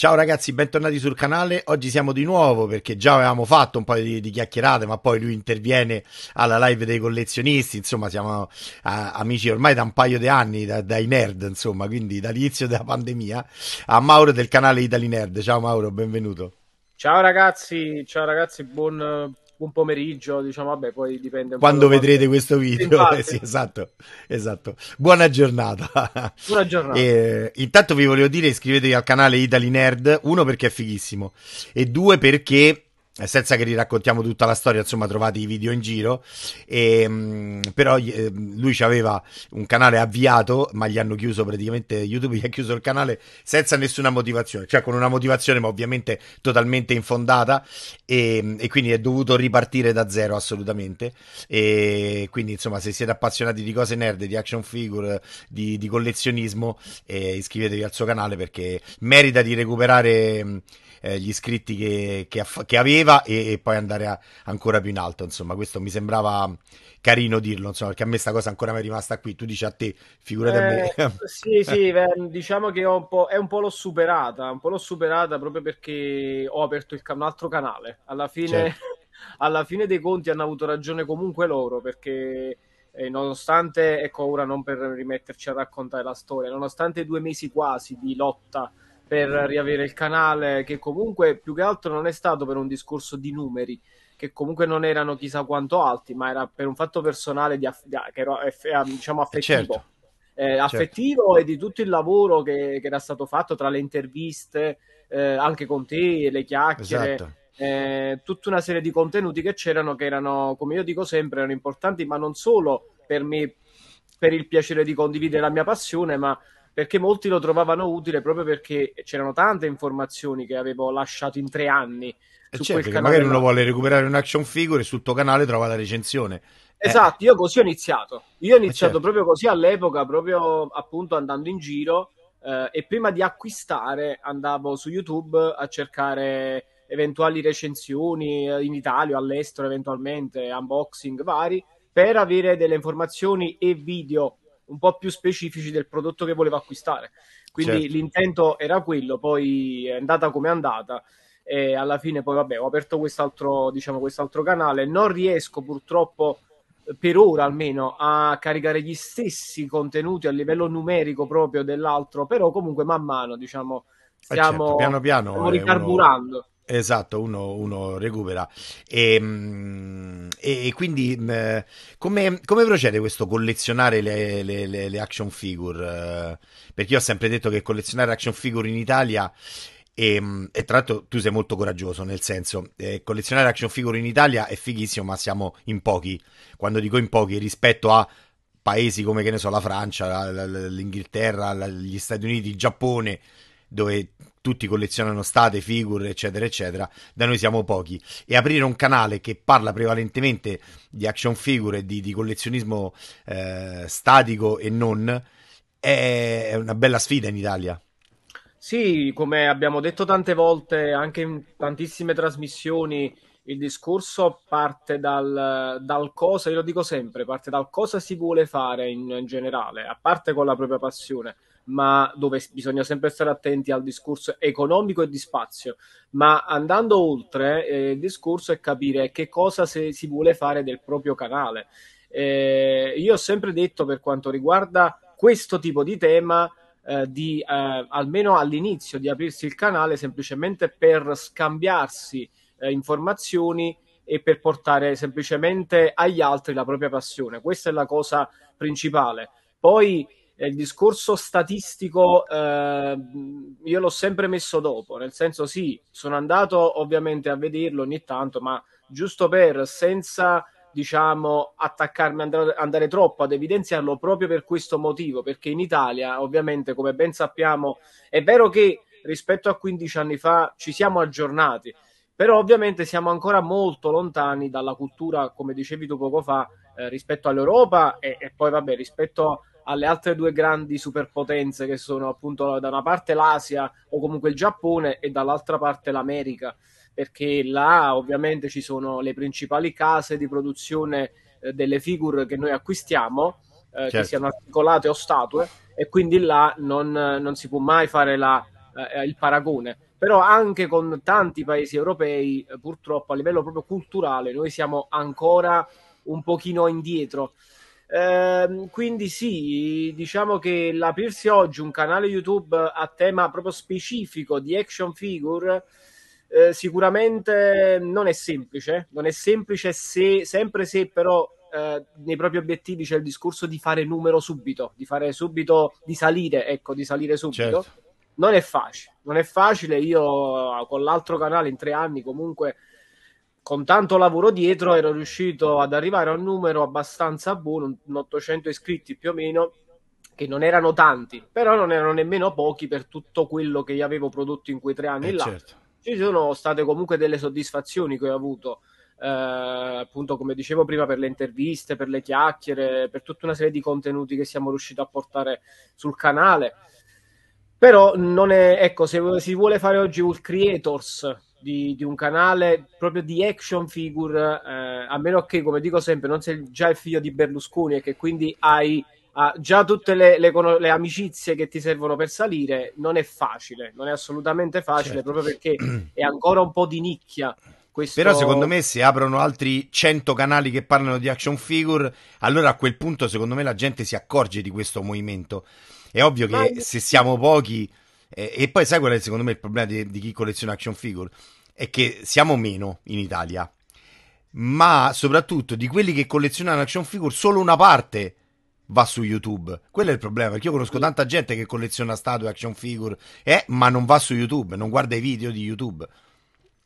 Ciao ragazzi, bentornati sul canale. Oggi siamo di nuovo perché già avevamo fatto un paio di, di chiacchierate, ma poi lui interviene alla live dei collezionisti. Insomma, siamo a, eh, amici ormai da un paio di anni, da, dai nerd, insomma, quindi dall'inizio della pandemia. A Mauro del canale Italy Nerd. Ciao Mauro, benvenuto. Ciao ragazzi, ciao ragazzi, buon, un pomeriggio, diciamo, vabbè, poi dipende. Quando vedrete parte. questo video, eh, sì, esatto, esatto. Buona giornata. Buona giornata. E, eh, intanto vi volevo dire iscrivetevi al canale Italy Nerd, uno perché è fighissimo e due perché eh, senza che riraccontiamo tutta la storia, insomma, trovate i video in giro. E, ehm, però eh, lui aveva un canale avviato, ma gli hanno chiuso praticamente. YouTube gli ha chiuso il canale senza nessuna motivazione, cioè con una motivazione, ma ovviamente totalmente infondata. E, ehm, e quindi è dovuto ripartire da zero assolutamente. E quindi, insomma, se siete appassionati di cose nerd, di action figure, di, di collezionismo, eh, iscrivetevi al suo canale perché merita di recuperare eh, gli iscritti che, che, che aveva e, e, poi andare a, ancora più in alto. Insomma, questo mi sembrava carino dirlo, insomma, perché a me sta cosa ancora mi è rimasta qui. Tu dici a te, figurati eh, a me. Eh, sì, sì, diciamo che un è un po' l'ho superata, un po' l'ho superata proprio perché ho aperto il, un altro canale. Alla fine, certo. alla fine dei conti hanno avuto ragione comunque loro perché... Eh, nonostante, ecco ora non per rimetterci a raccontare la storia, nonostante due mesi quasi di lotta per riavere il canale, che comunque più che altro non è stato per un discorso di numeri, che comunque non erano chissà quanto alti, ma era per un fatto personale di aff- che era aff- eh, diciamo eh, affettivo. Certo. Eh, certo. affettivo certo. e di tutto il lavoro che, che, era stato fatto tra le interviste, eh, anche con te, le chiacchiere. Esatto. Eh, tutta una serie di contenuti che c'erano che erano, come io dico sempre, erano importanti, ma non solo per me, per il piacere di condividere la mia passione, ma perché molti lo trovavano utile proprio perché c'erano tante informazioni che avevo lasciato in tre anni. E eh, su certo, quel canale magari là. uno vuole recuperare un action figure e sul tuo canale trova la recensione. Eh. Esatto, eh. io così ho iniziato. Io ho eh, iniziato certo. proprio così all'epoca, proprio appunto andando in giro eh, e prima di acquistare andavo su YouTube a cercare eventuali recensioni in Italia, o all'estero eventualmente, unboxing vari, per avere delle informazioni e video un po' più specifici del prodotto che voleva acquistare. Quindi certo. l'intento era quello, poi è andata come è andata e alla fine poi vabbè ho aperto quest'altro, diciamo, quest'altro canale, non riesco purtroppo per ora almeno a caricare gli stessi contenuti a livello numerico proprio dell'altro, però comunque man mano diciamo stiamo, eh certo, piano piano stiamo ricarburando. Uno Esatto, uno, uno recupera. Ehm, e, e quindi mm, come, come, procede questo collezionare le, le, le, le, action figure? Perché io ho sempre detto che collezionare action figure in Italia. E, ehm, e tra l'altro tu sei molto coraggioso nel senso eh, collezionare action figure in Italia è fighissimo ma siamo in pochi quando dico in pochi rispetto a paesi come che ne so la Francia l'Inghilterra gli Stati Uniti il Giappone dove tutti collezionano state, figure, eccetera, eccetera. Da noi siamo pochi. E aprire un canale che parla prevalentemente di action figure e di, di, collezionismo eh, statico e non è una bella sfida in Italia. Sì, come abbiamo detto tante volte, anche in tantissime trasmissioni, il discorso parte dal, dal, cosa, io lo dico sempre, parte dal cosa si vuole fare in, in generale, a parte con la propria passione ma dove bisogna sempre stare attenti al discorso economico e di spazio. Ma andando oltre, eh, il discorso è capire che cosa se, si vuole fare del proprio canale. Eh, io ho sempre detto per quanto riguarda questo tipo di tema, eh, di eh, almeno all'inizio di aprirsi il canale semplicemente per scambiarsi eh, informazioni e per portare semplicemente agli altri la propria passione. Questa è la cosa principale. Poi il discorso statistico eh, io l'ho sempre messo dopo, nel senso sì, sono andato ovviamente a vederlo ogni tanto, ma giusto per, senza diciamo attaccarmi, andare, andare troppo ad evidenziarlo proprio per questo motivo, perché in Italia ovviamente come ben sappiamo è vero che rispetto a 15 anni fa ci siamo aggiornati, però ovviamente siamo ancora molto lontani dalla cultura, come dicevi tu poco fa, eh, rispetto all'Europa e, e, poi vabbè rispetto a alle altre due grandi superpotenze che sono appunto da una parte l'Asia o comunque il Giappone e dall'altra parte l'America, perché là ovviamente ci sono le principali case di produzione eh, delle figure che noi acquistiamo, eh, certo. che siano articolate o statue, e quindi là non, non si può mai fare la, eh, il paragone. Però anche con tanti paesi europei, eh, purtroppo a livello proprio culturale, noi siamo ancora un pochino indietro. Eh, quindi sì, diciamo che l'aprirsi oggi un canale YouTube a tema proprio specifico di action figure eh, sicuramente non è semplice, non è semplice se, sempre se però eh, nei propri obiettivi c'è il discorso di fare numero subito, di fare subito, di salire, ecco, di salire subito. Certo. Non è facile, non è facile, io con l'altro canale in tre anni comunque con tanto lavoro dietro ero riuscito ad arrivare a un numero abbastanza buono, un 800 iscritti più o meno, che non erano tanti, però non erano nemmeno pochi per tutto quello che avevo prodotto in quei tre anni eh, là. Certo. Ci sono state comunque delle soddisfazioni che ho avuto. Eh, appunto come dicevo prima per le interviste, per le chiacchiere, per tutta una serie di contenuti che siamo riusciti a portare sul canale. Però non è, ecco, se si vuole fare oggi un creators di, di, un canale proprio di action figure, eh, a meno che, come dico sempre, non sei già il figlio di Berlusconi e che quindi hai ah, già tutte le, le, le, amicizie che ti servono per salire, non è facile, non è assolutamente facile, certo. proprio perché è ancora un po' di nicchia. Questo... Però secondo me se aprono altri 100 canali che parlano di action figure, allora a quel punto secondo me la gente si accorge di questo movimento. È ovvio che Ma... se siamo pochi e, e, poi sai qual è secondo me il problema di, di chi colleziona action figure? È che siamo meno in Italia, ma soprattutto di quelli che collezionano action figure solo una parte va su YouTube. Quello è il problema, perché io conosco tanta gente che colleziona statue, action figure, eh, ma non va su YouTube, non guarda i video di YouTube.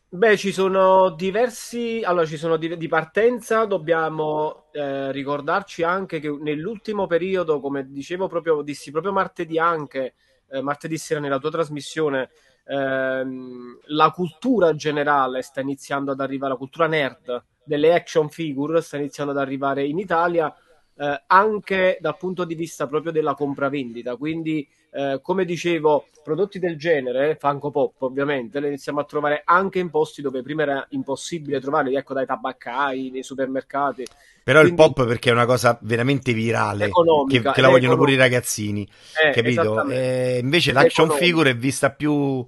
Beh, ci sono diversi. Allora, ci sono di, di partenza. Dobbiamo eh, ricordarci anche che nell'ultimo periodo, come dicevo proprio, dissi proprio martedì anche eh, martedì sera nella tua trasmissione, ehm, la cultura generale sta iniziando ad arrivare, la cultura nerd delle action figure sta iniziando ad arrivare in Italia eh, anche dal punto di vista proprio della compravendita. Quindi, eh, come dicevo, prodotti del genere, Funko Pop ovviamente, le iniziamo a trovare anche in posti dove prima era impossibile trovarli, ecco dai tabaccai, nei supermercati. Però Quindi, il pop perché è una cosa veramente virale, che, che, la vogliono pure i ragazzini, eh, capito? Eh, invece l'action figure è vista più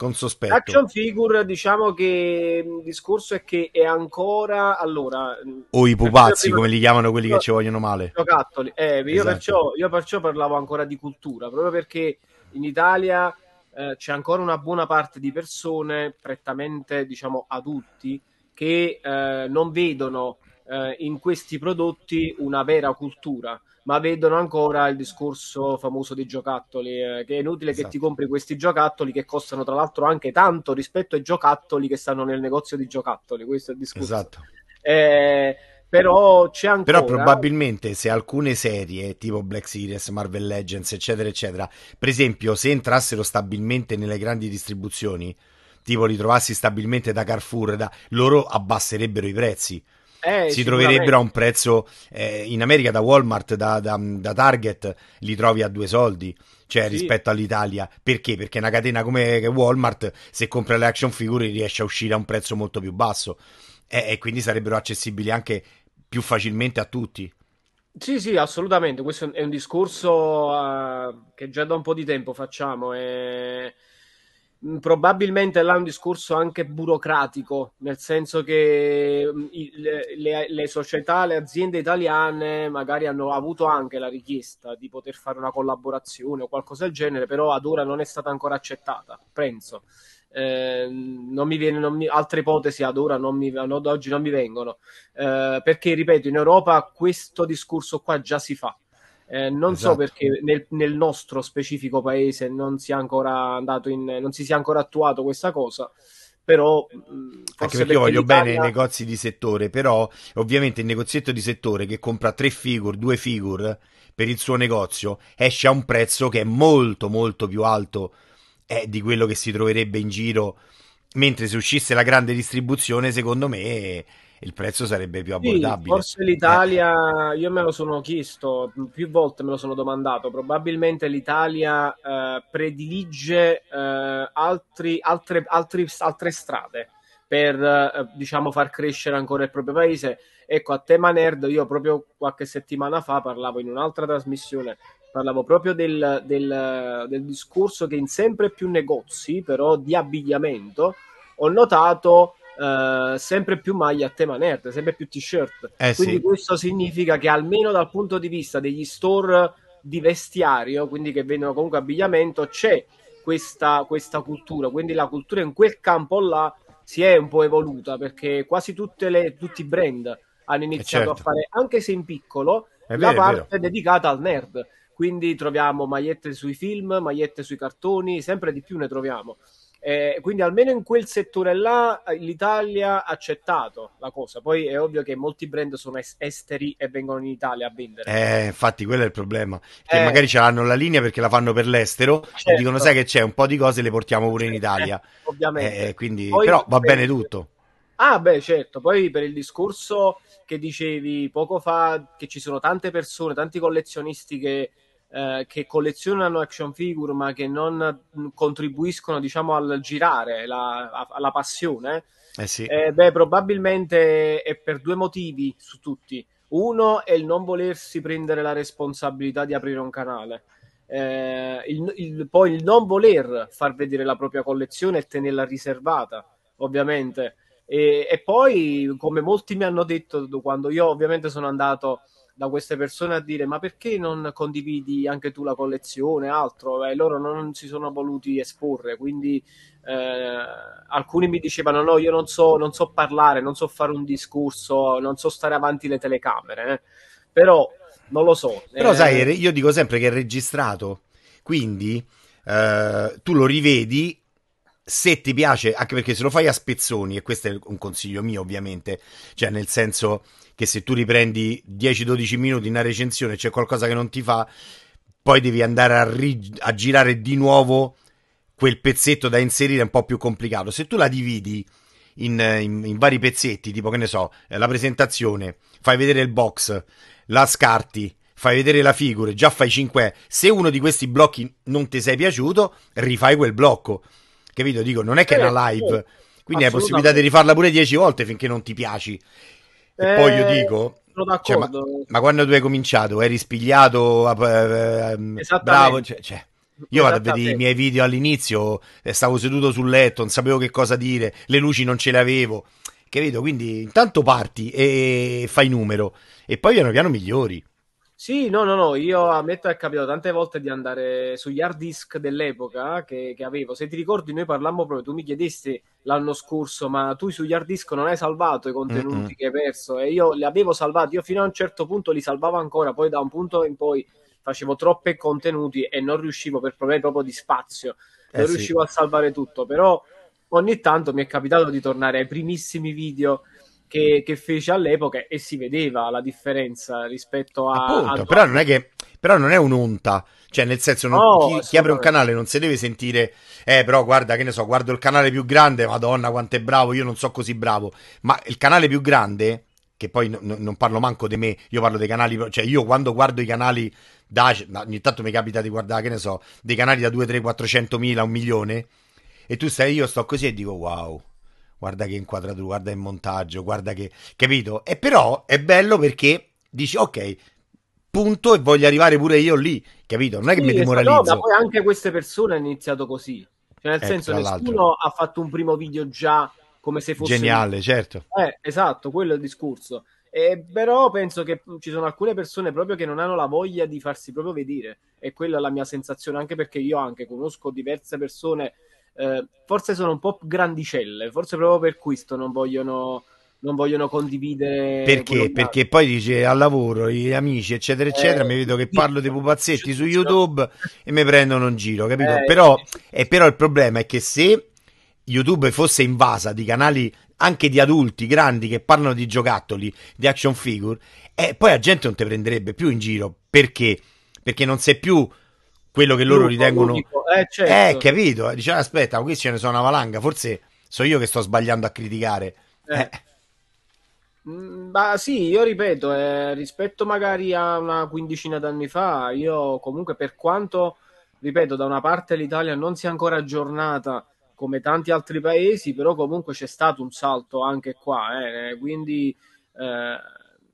con sospetto. Action figure, diciamo che il discorso è che è ancora allora. O i pupazzi, prima... come li chiamano quelli io, che ci vogliono male. Giocattoli. Eh, io, esatto. perciò, io, perciò, parlavo ancora di cultura, proprio perché in Italia eh, c'è ancora una buona parte di persone prettamente, diciamo, adulti che eh, non vedono eh, in questi prodotti una vera cultura, ma vedono ancora il discorso famoso dei giocattoli, eh, che è inutile esatto. che ti esatto. compri questi giocattoli che costano tra l'altro anche tanto rispetto ai giocattoli che stanno nel negozio di giocattoli, questo è il discorso. Esatto. Eh, però c'è ancora però probabilmente se alcune serie tipo Black Series, Marvel Legends eccetera eccetera per esempio se entrassero stabilmente nelle grandi distribuzioni tipo li trovassi stabilmente da Carrefour da... loro abbasserebbero i prezzi eh, si troverebbero a un prezzo eh, in America da Walmart, da, da, da, Target, li trovi a due soldi. Cioè, sì. rispetto all'Italia, perché? Perché una catena come Walmart, se compra le action figure, riesce a uscire a un prezzo molto più basso eh, e quindi sarebbero accessibili anche più facilmente a tutti. Sì, sì, assolutamente. Questo è un discorso uh, che già da un po' di tempo facciamo. E... Eh. Mm, probabilmente là è un discorso anche burocratico, nel senso che mm, le, le, società, le aziende italiane magari hanno avuto anche la richiesta di poter fare una collaborazione o qualcosa del genere, però ad ora non è stata ancora accettata, penso. Eh, non mi viene, non mi, altre ipotesi ad ora non mi, ad oggi non mi vengono eh, perché ripeto in Europa questo discorso qua già si fa eh, non esatto. so perché nel, nel, nostro specifico paese non si, in, non si sia ancora attuato questa cosa. Però mm, anche perché io voglio l'Italia... bene i negozi di settore, però ovviamente il negozietto di settore che compra tre figure, due figure per il suo negozio esce a un prezzo che è molto molto più alto eh, di quello che si troverebbe in giro. Mentre se uscisse la grande distribuzione, secondo me il prezzo sarebbe più abbordabile. Sì, forse eh. l'Italia, io me lo sono chiesto più volte, me lo sono domandato, probabilmente l'Italia eh, predilige eh, altri, altre, altre, altre strade per eh, diciamo far crescere ancora il proprio paese. Ecco, a tema nerd, io proprio qualche settimana fa parlavo in un'altra trasmissione, parlavo proprio del, del, del discorso che in sempre più negozi, però di abbigliamento, ho notato eh, sempre più maglie a tema nerd, sempre più t-shirt. Eh, quindi sì. questo significa che almeno dal punto di vista degli store di vestiario, quindi che vendono comunque abbigliamento, c'è questa, questa cultura. Quindi la cultura in quel campo là si è un po' evoluta perché quasi le, tutti i brand hanno eh, iniziato certo. a fare, anche se in piccolo, è la vero, parte è dedicata al nerd. Quindi troviamo magliette sui film, magliette sui cartoni, sempre di più ne troviamo. Eh, quindi almeno in quel settore là eh, l'Italia ha accettato la cosa. Poi è ovvio che molti brand sono es- esteri e vengono in Italia a vendere. Eh, infatti, quello è il problema. Che eh. magari ce l'hanno la linea perché la fanno per l'estero certo. e dicono: Sai che c'è un po' di cose, le portiamo pure in eh, Italia. Eh, ovviamente. quindi, Poi, però va bene tutto. Ah, beh, certo. Poi per il discorso che dicevi poco fa, che ci sono tante persone, tanti collezionisti che eh, che collezionano action figure ma che non contribuiscono diciamo al girare, la, alla passione, eh sì. eh, beh, probabilmente è per due motivi su tutti. Uno è il non volersi prendere la responsabilità di aprire un canale. Eh, il, il, poi il non voler far vedere la propria collezione e tenerla riservata, ovviamente. E, e, poi, come molti mi hanno detto quando io ovviamente sono andato da queste persone a dire ma perché non condividi anche tu la collezione altro e loro non si sono voluti esporre quindi eh, alcuni mi dicevano no io non so, non so parlare non so fare un discorso non so stare avanti le telecamere eh. però non lo so però sai eh. io dico sempre che è registrato quindi eh, tu lo rivedi se ti piace, anche perché se lo fai a spezzoni, e questo è un consiglio mio ovviamente, cioè nel senso che se tu riprendi 10-12 minuti in una recensione e c'è qualcosa che non ti fa, poi devi andare a, ri- a girare di nuovo quel pezzetto da inserire è un po' più complicato. Se tu la dividi in, in, in vari pezzetti, tipo che ne so, la presentazione, fai vedere il box, la scarti, fai vedere la figura, già fai 5. Se uno di questi blocchi non ti sei piaciuto, rifai quel blocco. Capito? Dico, non è che è eh, una live, quindi hai possibilità di rifarla pure dieci volte finché non ti piaci. E eh, poi io eh, dico, cioè, ma, ma, quando tu hai cominciato eri spigliato, eh, eh ehm, bravo, cioè, cioè, io vado a vedere i miei video all'inizio, stavo seduto sul letto, non sapevo che cosa dire, le luci non ce le avevo, capito? Quindi intanto parti e fai numero e poi piano piano migliori. Sì, no, no, no, io ammetto che è capitato tante volte di andare sugli hard disk dell'epoca che, che avevo. Se ti ricordi, noi parlammo proprio, tu mi chiedesti l'anno scorso, ma tu sugli hard disk non hai salvato i contenuti mm-hmm. che hai perso e io li avevo salvati, io fino a un certo punto li salvavo ancora, poi da un punto in poi facevo troppi contenuti e non riuscivo per problemi proprio di spazio, eh non eh, riuscivo sì. a salvare tutto, però ogni tanto mi è capitato di tornare ai primissimi video che, che, fece all'epoca e si vedeva la differenza rispetto a... Appunto, a... Però, non che, però, non è un'onta, cioè nel senso non, no, chi, chi, apre un canale non si deve sentire, eh però guarda che ne so, guardo il canale più grande, madonna quanto è bravo, io non so così bravo, ma il canale più grande, che poi no, non parlo manco di me, io parlo dei canali, cioè io quando guardo i canali da... ogni tanto mi capita di guardare, che ne so, dei canali da 2, 3, 400 mila, un milione, e tu stai, io sto così e dico wow guarda che inquadratura, guarda il montaggio, guarda che... capito? E però è bello perché dici ok, punto e voglio arrivare pure io lì, capito? Non è che mi demoralizzo. No, poi anche queste persone hanno iniziato così. Cioè, nel eh, senso, nessuno l'altro. ha fatto un primo video già come se fosse geniale, un... certo. Eh, esatto, quello è il discorso. Eh, però penso che ci sono alcune persone proprio che non hanno la voglia di farsi proprio vedere e quella è la mia sensazione anche perché io anche conosco diverse persone eh, forse sono un po' grandicelle, forse proprio per questo non vogliono non vogliono condividere. Perché? Perché poi dice al lavoro, gli amici, eccetera, eccetera, eh, mi vedo che parlo dei pupazzetti su YouTube e mi prendono in giro, capito? Eh, però, eh, però il problema è che se YouTube fosse invasa di canali anche di adulti grandi che parlano di giocattoli, di action figure, eh, poi la gente non ti prenderebbe più in giro perché? Perché non sei più quello che loro ritengono eh, certo. eh capito dice aspetta qui ce ne sono una valanga forse so io che sto sbagliando a criticare eh. eh. Mm, ma sì, io ripeto, eh, rispetto magari a una quindicina d'anni fa, io comunque per quanto, ripeto, da una parte l'Italia non si è ancora aggiornata come tanti altri paesi, però comunque c'è stato un salto anche qua, eh, quindi eh,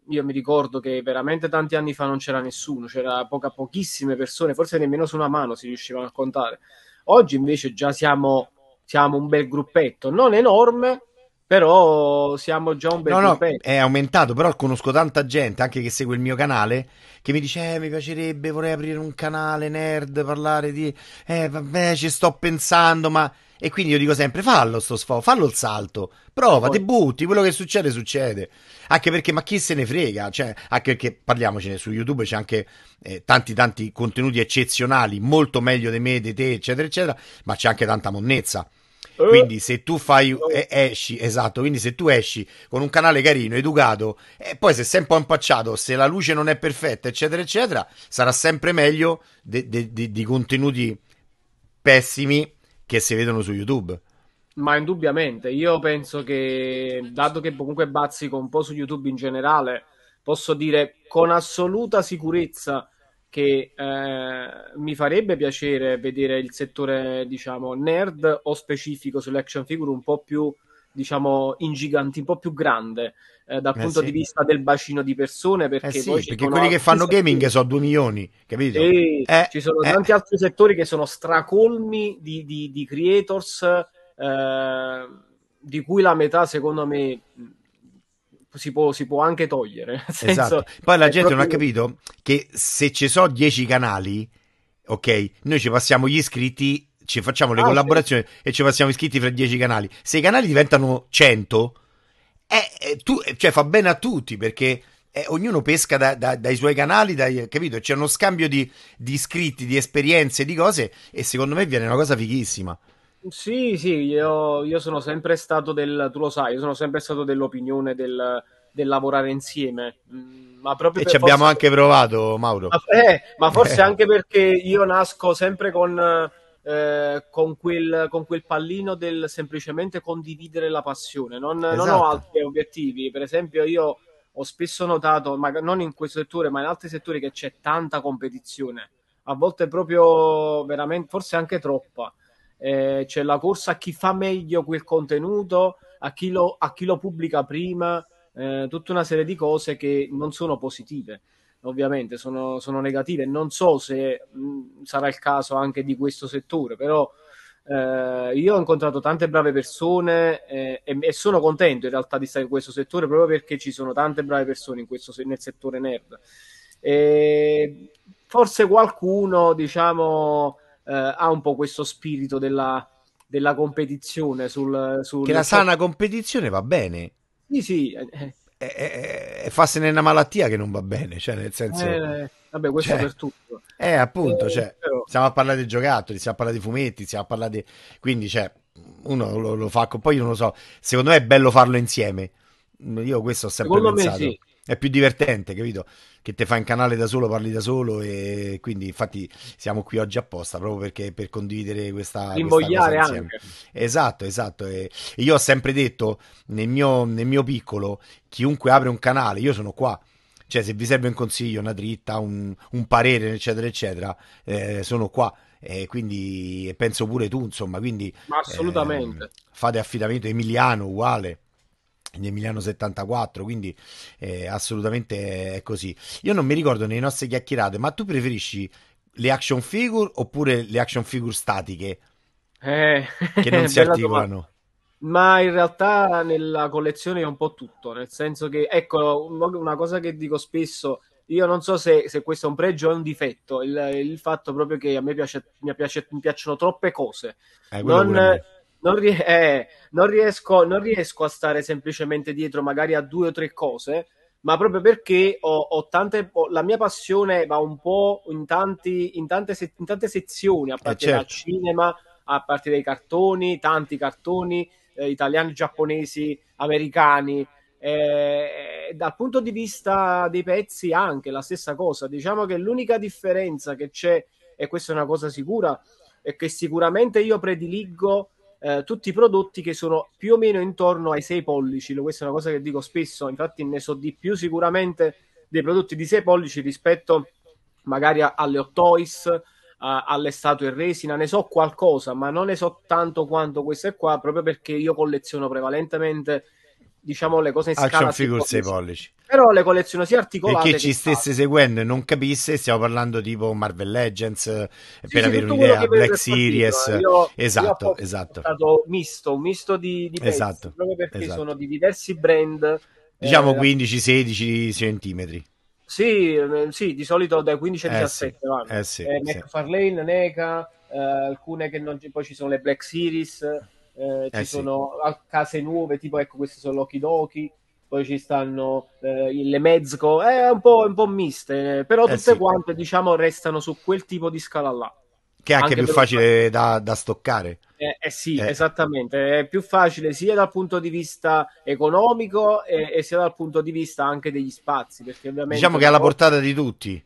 io mi ricordo che veramente tanti anni fa non c'era nessuno, c'era poca, pochissime persone, forse nemmeno su una mano si riuscivano a contare. Oggi invece già siamo, siamo un bel gruppetto, non enorme, però siamo già un bel no, no, è aumentato, però conosco tanta gente, anche che segue il mio canale, che mi dice, eh, mi piacerebbe, vorrei aprire un canale nerd, parlare di, eh, vabbè, ci sto pensando, ma... E quindi io dico sempre, fallo sto sfogo, fallo il salto, prova, Poi... ti quello che succede, succede. Anche perché, ma chi se ne frega? Cioè, anche perché, parliamocene, su YouTube c'è anche eh, tanti tanti contenuti eccezionali, molto meglio di me, di te, eccetera, eccetera, ma c'è anche tanta monnezza eh? Quindi se tu fai oh. esci, esatto, quindi se tu esci con un canale carino, educato e poi se sei un po' impacciato, se la luce non è perfetta, eccetera, eccetera, sarà sempre meglio de, di contenuti pessimi che si vedono su YouTube. Ma indubbiamente, io penso che dato che comunque bazzico un po' su YouTube in generale, posso dire con assoluta sicurezza che eh, mi farebbe piacere vedere il settore, diciamo, nerd o specifico sulle action figure un po' più, diciamo, ingiganti, un po' più grande eh, dal eh punto sì. di vista del bacino di persone. Perché, eh sì, perché quelli che fanno settori... gaming sono 2 milioni, capito? Eh, ci sono eh. tanti altri settori che sono stracolmi di, di, di creators, di cui la metà, secondo me, si può, si può anche togliere. Esatto. Poi la gente proprio... non ha capito che se ci sono 10 canali, ok, noi ci passiamo gli iscritti, ci facciamo le ah, collaborazioni sì. e ci passiamo iscritti fra 10 canali. Se i canali diventano 100, è, è, tu, cioè, fa bene a tutti perché eh, ognuno pesca da, da, dai suoi canali, dai, capito? C'è uno scambio di, di, iscritti, di esperienze, di cose e secondo me viene una cosa fighissima. Sì, sì, io, io, sono sempre stato del, tu lo sai, io sono sempre stato dell'opinione del, del lavorare insieme. Mm, ma proprio e ci abbiamo forse... anche provato, Mauro. Ma, eh, ma forse eh. anche perché io nasco sempre con, eh, con, quel, con, quel, pallino del semplicemente condividere la passione, non, non ho esatto. altri obiettivi. Per esempio, io ho spesso notato, ma non in questo settore, ma in altri settori, che c'è tanta competizione, a volte proprio veramente, forse anche troppa eh, c'è la corsa a chi fa meglio quel contenuto, a chi lo, a chi lo pubblica prima, eh, tutta una serie di cose che non sono positive, ovviamente sono, sono negative. Non so se mh, mm, sarà il caso anche di questo settore, però eh, io ho incontrato tante brave persone eh, e, e, sono contento in realtà di stare in questo settore proprio perché ci sono tante brave persone questo, nel settore nerd. E forse qualcuno, diciamo, eh, ha un po' questo spirito della, della competizione. Sul, sul che la top... sana competizione va bene. Sì, sì. E, e, e farsene una malattia che non va bene, cioè nel senso... Eh, vabbè, questo cioè, per tutto. Eh, appunto, eh, cioè, però... stiamo a parlare di giocattoli, stiamo a parlare di fumetti, stiamo a parlare di... Quindi, cioè, uno lo, lo fa... Poi io non lo so, secondo me è bello farlo insieme. Io questo ho sempre secondo pensato. Me sì è più divertente, capito? Che te fai un canale da solo, parli da solo e quindi infatti siamo qui oggi apposta proprio perché per condividere questa Invogliare anche. Esatto, esatto. E, io ho sempre detto nel mio, nel mio piccolo, chiunque apre un canale, io sono qua cioè se vi serve un consiglio, una dritta, un, un parere, eccetera, eccetera, eh, sono qua. E quindi penso pure tu, insomma, quindi Ma assolutamente. Eh, fate affidamento Emiliano uguale. Emiliano 74, quindi eh, assolutamente è così. Io non mi ricordo nelle nostre chiacchierate, ma tu preferisci le action figure oppure le action figure statiche eh, che non si articolano? Domanda. Ma in realtà nella collezione è un po' tutto, nel senso che, ecco, una cosa che dico spesso, io non so se, se questo è un pregio o un difetto, il, il fatto proprio che a me piace, mi, piace, mi piacciono troppe cose. Eh, non, non, ries- eh, non, riesco, non, riesco, a stare semplicemente dietro magari a due o tre cose, ma proprio perché ho, ho tante, ho, la mia passione va un po' in, tanti, in, tante, se- in tante, sezioni, a partire eh certo. dal cinema, a partire dai cartoni, tanti cartoni eh, italiani, giapponesi, americani. Eh, eh, dal punto di vista dei pezzi anche la stessa cosa, diciamo che l'unica differenza che c'è, e questa è una cosa sicura, è che sicuramente io prediligo eh, tutti i prodotti che sono più o meno intorno ai 6 pollici. Questa è una cosa che dico spesso, infatti ne so di più sicuramente dei prodotti di 6 pollici rispetto magari alle Hot Toys, uh, alle statue in resina, ne so qualcosa, ma non ne so tanto quanto queste qua, proprio perché io colleziono prevalentemente diciamo le cose in ah, scala action figure 6 pollici però le colleziono sia articolate e chi ci stesse fa. seguendo e non capisse stiamo parlando tipo Marvel Legends eh, sì, per sì, avere un'idea Black Series eh. io, esatto io esatto è stato misto un misto di, di pezzi, esatto, proprio perché esatto. sono di diversi brand diciamo eh, 15-16 centimetri sì, eh, sì, di solito dai 15 ai eh 17 sì, vanno. Eh sì, eh, McFarlane, NECA, eh, alcune che non... poi ci sono le Black Series eh, ci eh, sì. sono case nuove, tipo ecco questi sono Loki Doki, poi ci stanno eh, le Mezco, eh, è un po', un po miste, però tutte sì. quante diciamo restano su quel tipo di scala là che è anche, anche più facile da, da, stoccare. Eh, eh sì, eh. esattamente, è più facile sia dal punto di vista economico e, e, sia dal punto di vista anche degli spazi, perché ovviamente... Diciamo che è alla portata di tutti.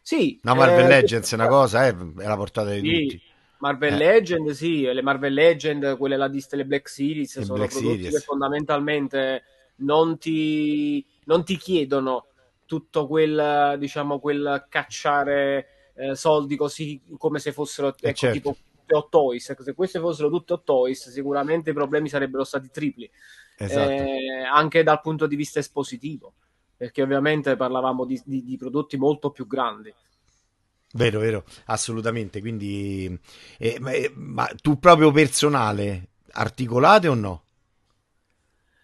Sì. La Marvel eh, Legends è una cosa, è alla portata di sì. tutti. Marvel eh. Legend, sì, le Marvel Legend, quelle là di le Black Series, le sono Black prodotti Series. che fondamentalmente non ti, non ti, chiedono tutto quel, diciamo, quel cacciare eh, soldi così come se fossero eh, ecco, certo. tipo o toys. Se queste fossero tutte o toys, sicuramente i problemi sarebbero stati tripli, esatto. eh, anche dal punto di vista espositivo, perché ovviamente parlavamo di, di, di prodotti molto più grandi. Vero, vero, assolutamente. Quindi, eh, ma, eh, ma, tu proprio personale, articolate o no?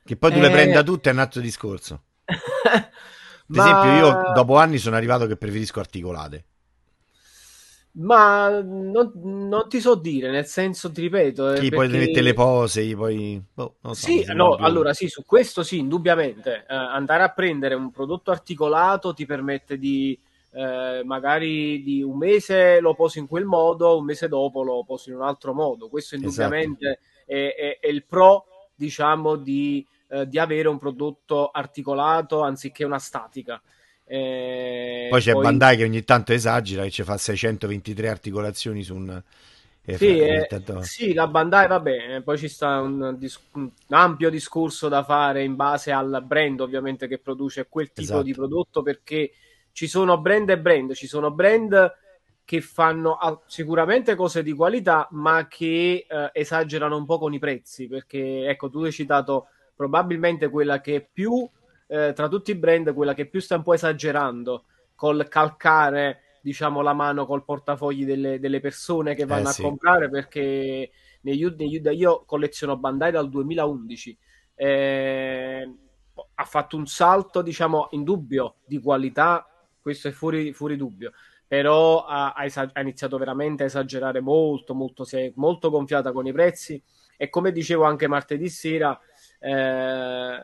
Che poi tu le eh, prenda tutte è un altro discorso. Ad ma... esempio, io dopo anni sono arrivato che preferisco articolate. Ma non, non, ti so dire, nel senso, ti ripeto. Eh, chi perché... poi mette le pose, poi. Boh, so, sì, no, allora sì, su questo sì, indubbiamente. Eh, andare a prendere un prodotto articolato ti permette di eh, magari di un mese lo poso in quel modo, un mese dopo lo poso in un altro modo. Questo indubbiamente esatto. è, è, è, il pro, diciamo, di, eh, di, avere un prodotto articolato anziché una statica. Eh, poi c'è poi... Bandai che ogni tanto esagera, che ci fa 623 articolazioni su un... Eh, sì, eh, sì, la Bandai va bene, poi ci sta un, dis- un, ampio discorso da fare in base al brand ovviamente che produce quel tipo esatto. di prodotto perché ci sono brand e brand, ci sono brand che fanno sicuramente cose di qualità, ma che eh, esagerano un po' con i prezzi, perché ecco, tu hai citato probabilmente quella che è più eh, tra tutti i brand, quella che più sta un po' esagerando col calcare diciamo la mano col portafogli delle, delle persone che vanno eh, a sì. comprare perché negli, negli, io colleziono Bandai dal 2011 eh, ha fatto un salto diciamo in dubbio di qualità questo è fuori, fuori dubbio. Però ha, ha, esag- ha, iniziato veramente a esagerare molto, molto, si è molto gonfiata con i prezzi. E come dicevo anche martedì sera, eh,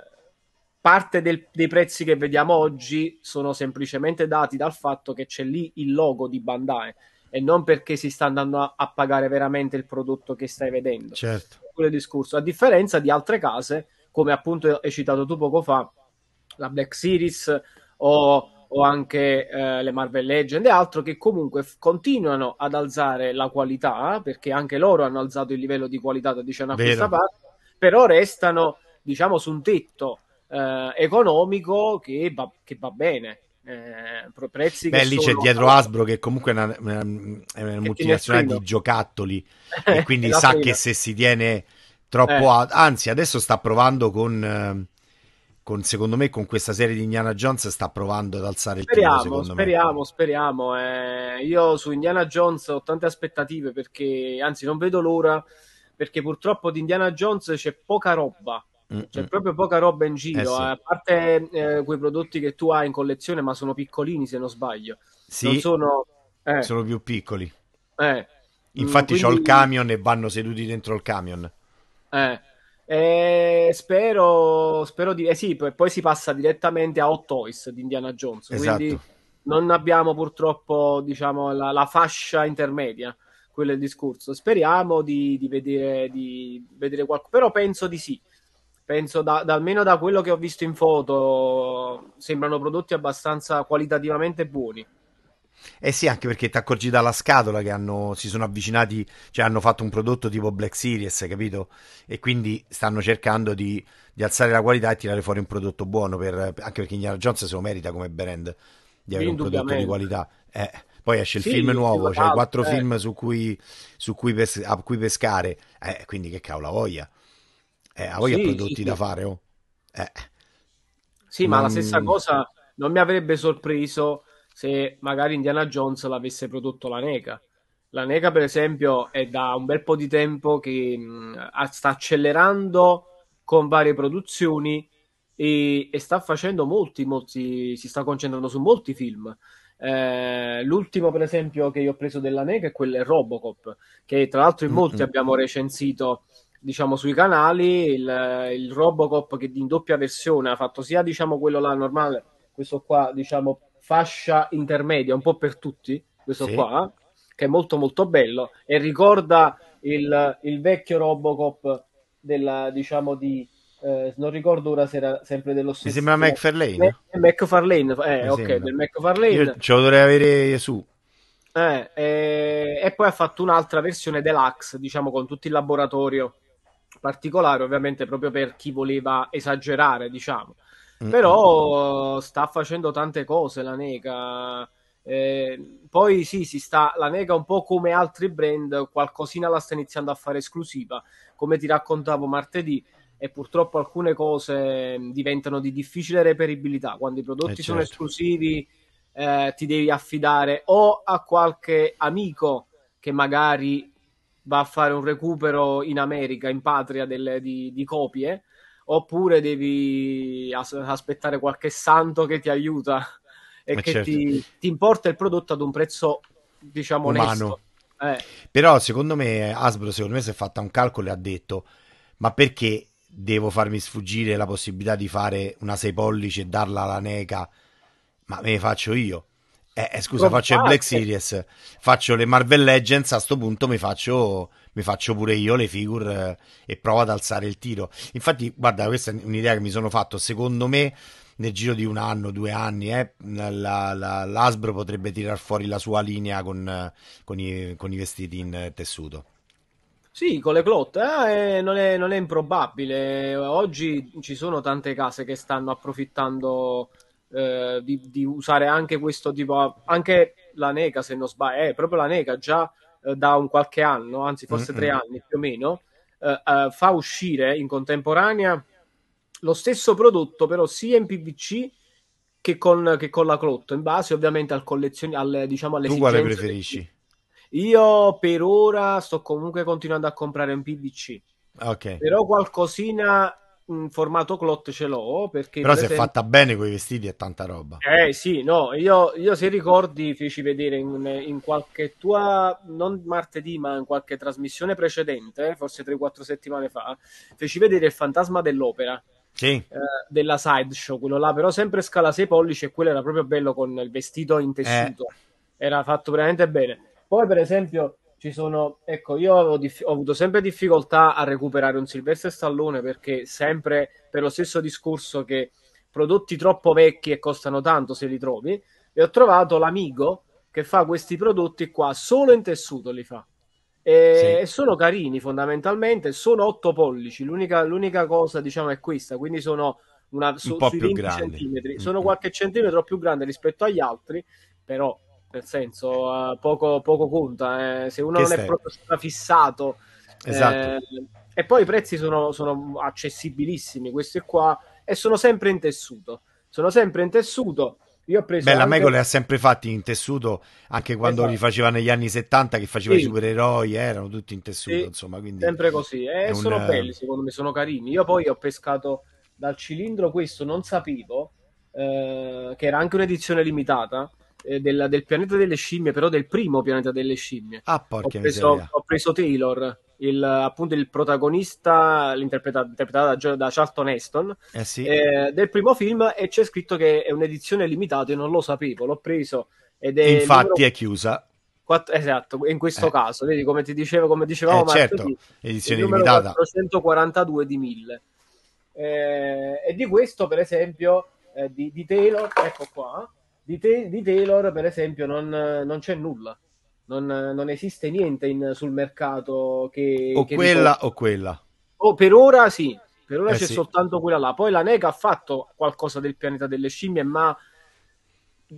parte del, dei prezzi che vediamo oggi sono semplicemente dati dal fatto che c'è lì il logo di Bandai e non perché si sta andando a, a pagare veramente il prodotto che stai vedendo. Certo. Quello discorso, a differenza di altre case, come appunto hai citato tu poco fa, la Black Series o o anche eh, le Marvel Legend e altro che comunque f- continuano ad alzare la qualità perché anche loro hanno alzato il livello di qualità da dicendo a Vero. questa parte però restano diciamo su un tetto eh, economico che va, che va bene eh, prezzi Beh, lì c'è dietro Asbro che comunque è una, una, una multinazionale di giocattoli e quindi sa prima. che se si tiene troppo eh. a... anzi adesso sta provando con eh, con, secondo me con questa serie di Indiana Jones sta provando ad alzare speriamo, il tiro speriamo, me. speriamo eh. io su Indiana Jones ho tante aspettative perché anzi non vedo l'ora perché purtroppo di Indiana Jones c'è poca roba Mm-mm. c'è mm. proprio poca roba in giro eh sì. Eh. a parte eh, quei prodotti che tu hai in collezione ma sono piccolini se non sbaglio sì, non sono, eh. sono più piccoli eh. infatti Quindi... Mm, c'ho il camion e vanno seduti dentro il camion eh eh, spero, spero di... Eh sì, poi, poi si passa direttamente a Hot Toys di Indiana Jones, esatto. quindi non abbiamo purtroppo diciamo, la, la fascia intermedia quello è il discorso. Speriamo di, di vedere, di vedere qualcosa, però penso di sì. Penso da, da, almeno da quello che ho visto in foto, sembrano prodotti abbastanza qualitativamente buoni. Eh sì, anche perché ti accorgi dalla scatola che hanno, si sono avvicinati, cioè hanno fatto un prodotto tipo Black Series, capito? E quindi stanno cercando di, di alzare la qualità e tirare fuori un prodotto buono, per, anche perché Indiana Jones se lo merita come brand di avere un prodotto di qualità. Eh, poi esce il sì, film nuovo, c'è cioè esatto, quattro eh. film su cui, su cui pes- a cui pescare, eh, quindi che cavolo, ha voglia. Eh, ha voglia sì, prodotti sì, da fare, oh. Eh. Sì, ma non... la stessa cosa non mi avrebbe sorpreso se magari Indiana Jones l'avesse prodotto la NECA. La NECA, per esempio, è da un bel po' di tempo che mh, mm, sta accelerando con varie produzioni e, e sta facendo molti, molti, si sta concentrando su molti film. Eh, l'ultimo, per esempio, che io ho preso della NECA è quello Robocop, che tra l'altro in molti mm-hmm. abbiamo recensito diciamo sui canali il, il Robocop che in doppia versione ha fatto sia diciamo quello là normale questo qua diciamo fascia intermedia, un po' per tutti, questo sì. qua, che è molto molto bello e ricorda il, il vecchio Robocop della, diciamo di... Eh, non ricordo ora se era sempre dello stesso. Mi sembra McFarlane. Eh, eh, McFarlane, eh, ok, sembra. del McFarlane. Io ce lo dovrei avere su. Eh, eh, e poi ha fatto un'altra versione deluxe, diciamo con tutto il laboratorio particolare, ovviamente proprio per chi voleva esagerare, diciamo. Però sta facendo tante cose la Nega. Eh, poi sì, si sta, la Nega un po' come altri brand, qualcosina la sta iniziando a fare esclusiva, come ti raccontavo martedì, e purtroppo alcune cose mm, diventano di difficile reperibilità. Quando i prodotti eh, certo. sono esclusivi eh, ti devi affidare o a qualche amico che magari va a fare un recupero in America, in patria delle, di, di copie, oppure devi as- aspettare qualche santo che ti aiuta e Ma che certo. ti, ti, importa il prodotto ad un prezzo, diciamo, umano. Eh. Però secondo me Asbro secondo me si è fatta un calcolo e ha detto "Ma perché devo farmi sfuggire la possibilità di fare una 6 pollici e darla alla NECA? Ma me ne faccio io". Eh, eh scusa, Provate. faccio il Black Series, faccio le Marvel Legends, a questo punto mi faccio mi faccio pure io le figure eh, e provo ad alzare il tiro. Infatti, guarda, questa è un'idea che mi sono fatto. Secondo me, nel giro di un anno, due anni, eh, la, la, l'Asbro potrebbe tirar fuori la sua linea con, eh, con, i, con i vestiti in eh, tessuto. Sì, con le clotte eh, non, è, non, è, improbabile. Oggi ci sono tante case che stanno approfittando eh, di, di, usare anche questo tipo, anche la NECA se non sbaglio, eh, proprio la NECA già eh, da un qualche anno, anzi forse mm-hmm. tre anni più o meno, eh, eh, fa uscire in contemporanea lo stesso prodotto però sia in PVC che con, che con la clotto, in base ovviamente al collezioni- al, diciamo alle Tu quale preferisci? Io per ora sto comunque continuando a comprare in PVC. Ah, okay. Però qualcosina un formato clot ce l'ho perché però per esempio... si è fatta bene con i vestiti e tanta roba eh sì no io, io se ricordi feci vedere in, in, qualche tua non martedì ma in qualche trasmissione precedente forse 3-4 settimane fa feci vedere il fantasma dell'opera sì. eh, della sideshow quello là però sempre scala 6 pollici e quello era proprio bello con il vestito in tessuto eh. era fatto veramente bene poi per esempio ci sono, ecco, io ho, dif- ho avuto sempre difficoltà a recuperare un Silvestre Stallone perché sempre per lo stesso discorso che prodotti troppo vecchi e costano tanto se li trovi, e ho trovato l'amico che fa questi prodotti qua, solo in tessuto li fa. E sì. sono carini fondamentalmente, sono 8 pollici, l'unica, l'unica cosa diciamo è questa, quindi sono una, su, un po' più grandi. Centimetri. Mm, sono mm-hmm. qualche centimetro più grande rispetto agli altri, però nel senso uh, poco, poco, conta, eh. se uno che non stai? è proprio fissato. Esatto. Eh, e poi i prezzi sono, sono, accessibilissimi, questi qua, e sono sempre in tessuto. Sono sempre in tessuto. Io ho preso Beh, anche... la Mego le ha sempre fatti in tessuto, anche quando esatto. li faceva negli anni 70, che faceva sì. i supereroi, eh, erano tutti in tessuto, sì. insomma. Quindi sempre così, e sono un... belli, secondo me, sono carini. Io poi ho pescato dal cilindro questo, non sapevo, eh, che era anche un'edizione limitata, eh, della, del pianeta delle scimmie, però del primo pianeta delle scimmie. Ah, porca ho preso, ho preso Taylor, il, appunto il protagonista, l'interpretato da, da, Charlton Heston, eh sì. eh, del primo film e c'è scritto che è un'edizione limitata, io non lo sapevo, l'ho preso. Ed è Infatti numero... è chiusa. esatto, in questo eh. caso, vedi come ti dicevo, come dicevamo, eh, certo, martedì, edizione limitata. 442 di 1000. Eh, e di questo, per esempio, eh, di, di Taylor, ecco qua, di, te- di Taylor, per esempio, non, non c'è nulla. Non, non esiste niente in, sul mercato che... O che quella riporta. o quella. Oh, per ora sì, per ora eh c'è sì. soltanto quella là. Poi la NECA ha fatto qualcosa del pianeta delle scimmie, ma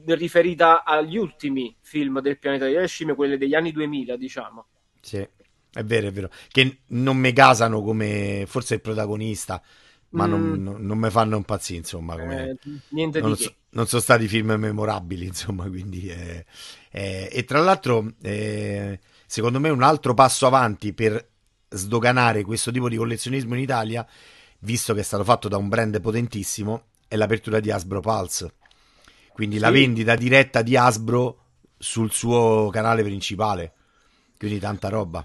riferita agli ultimi film del pianeta delle scimmie, quelli degli anni 2000, diciamo. Sì, è vero, è vero. Che non mi casano come forse il protagonista ma mm. non, non, non mi fanno impazzire, insomma. Come, eh, niente non, di so, non sono stati film memorabili, insomma, quindi... Eh, eh, e tra l'altro, eh, secondo me, un altro passo avanti per sdoganare questo tipo di collezionismo in Italia, visto che è stato fatto da un brand potentissimo, è l'apertura di Hasbro Pulse. Quindi sì. la vendita diretta di Hasbro sul suo canale principale. Quindi tanta roba.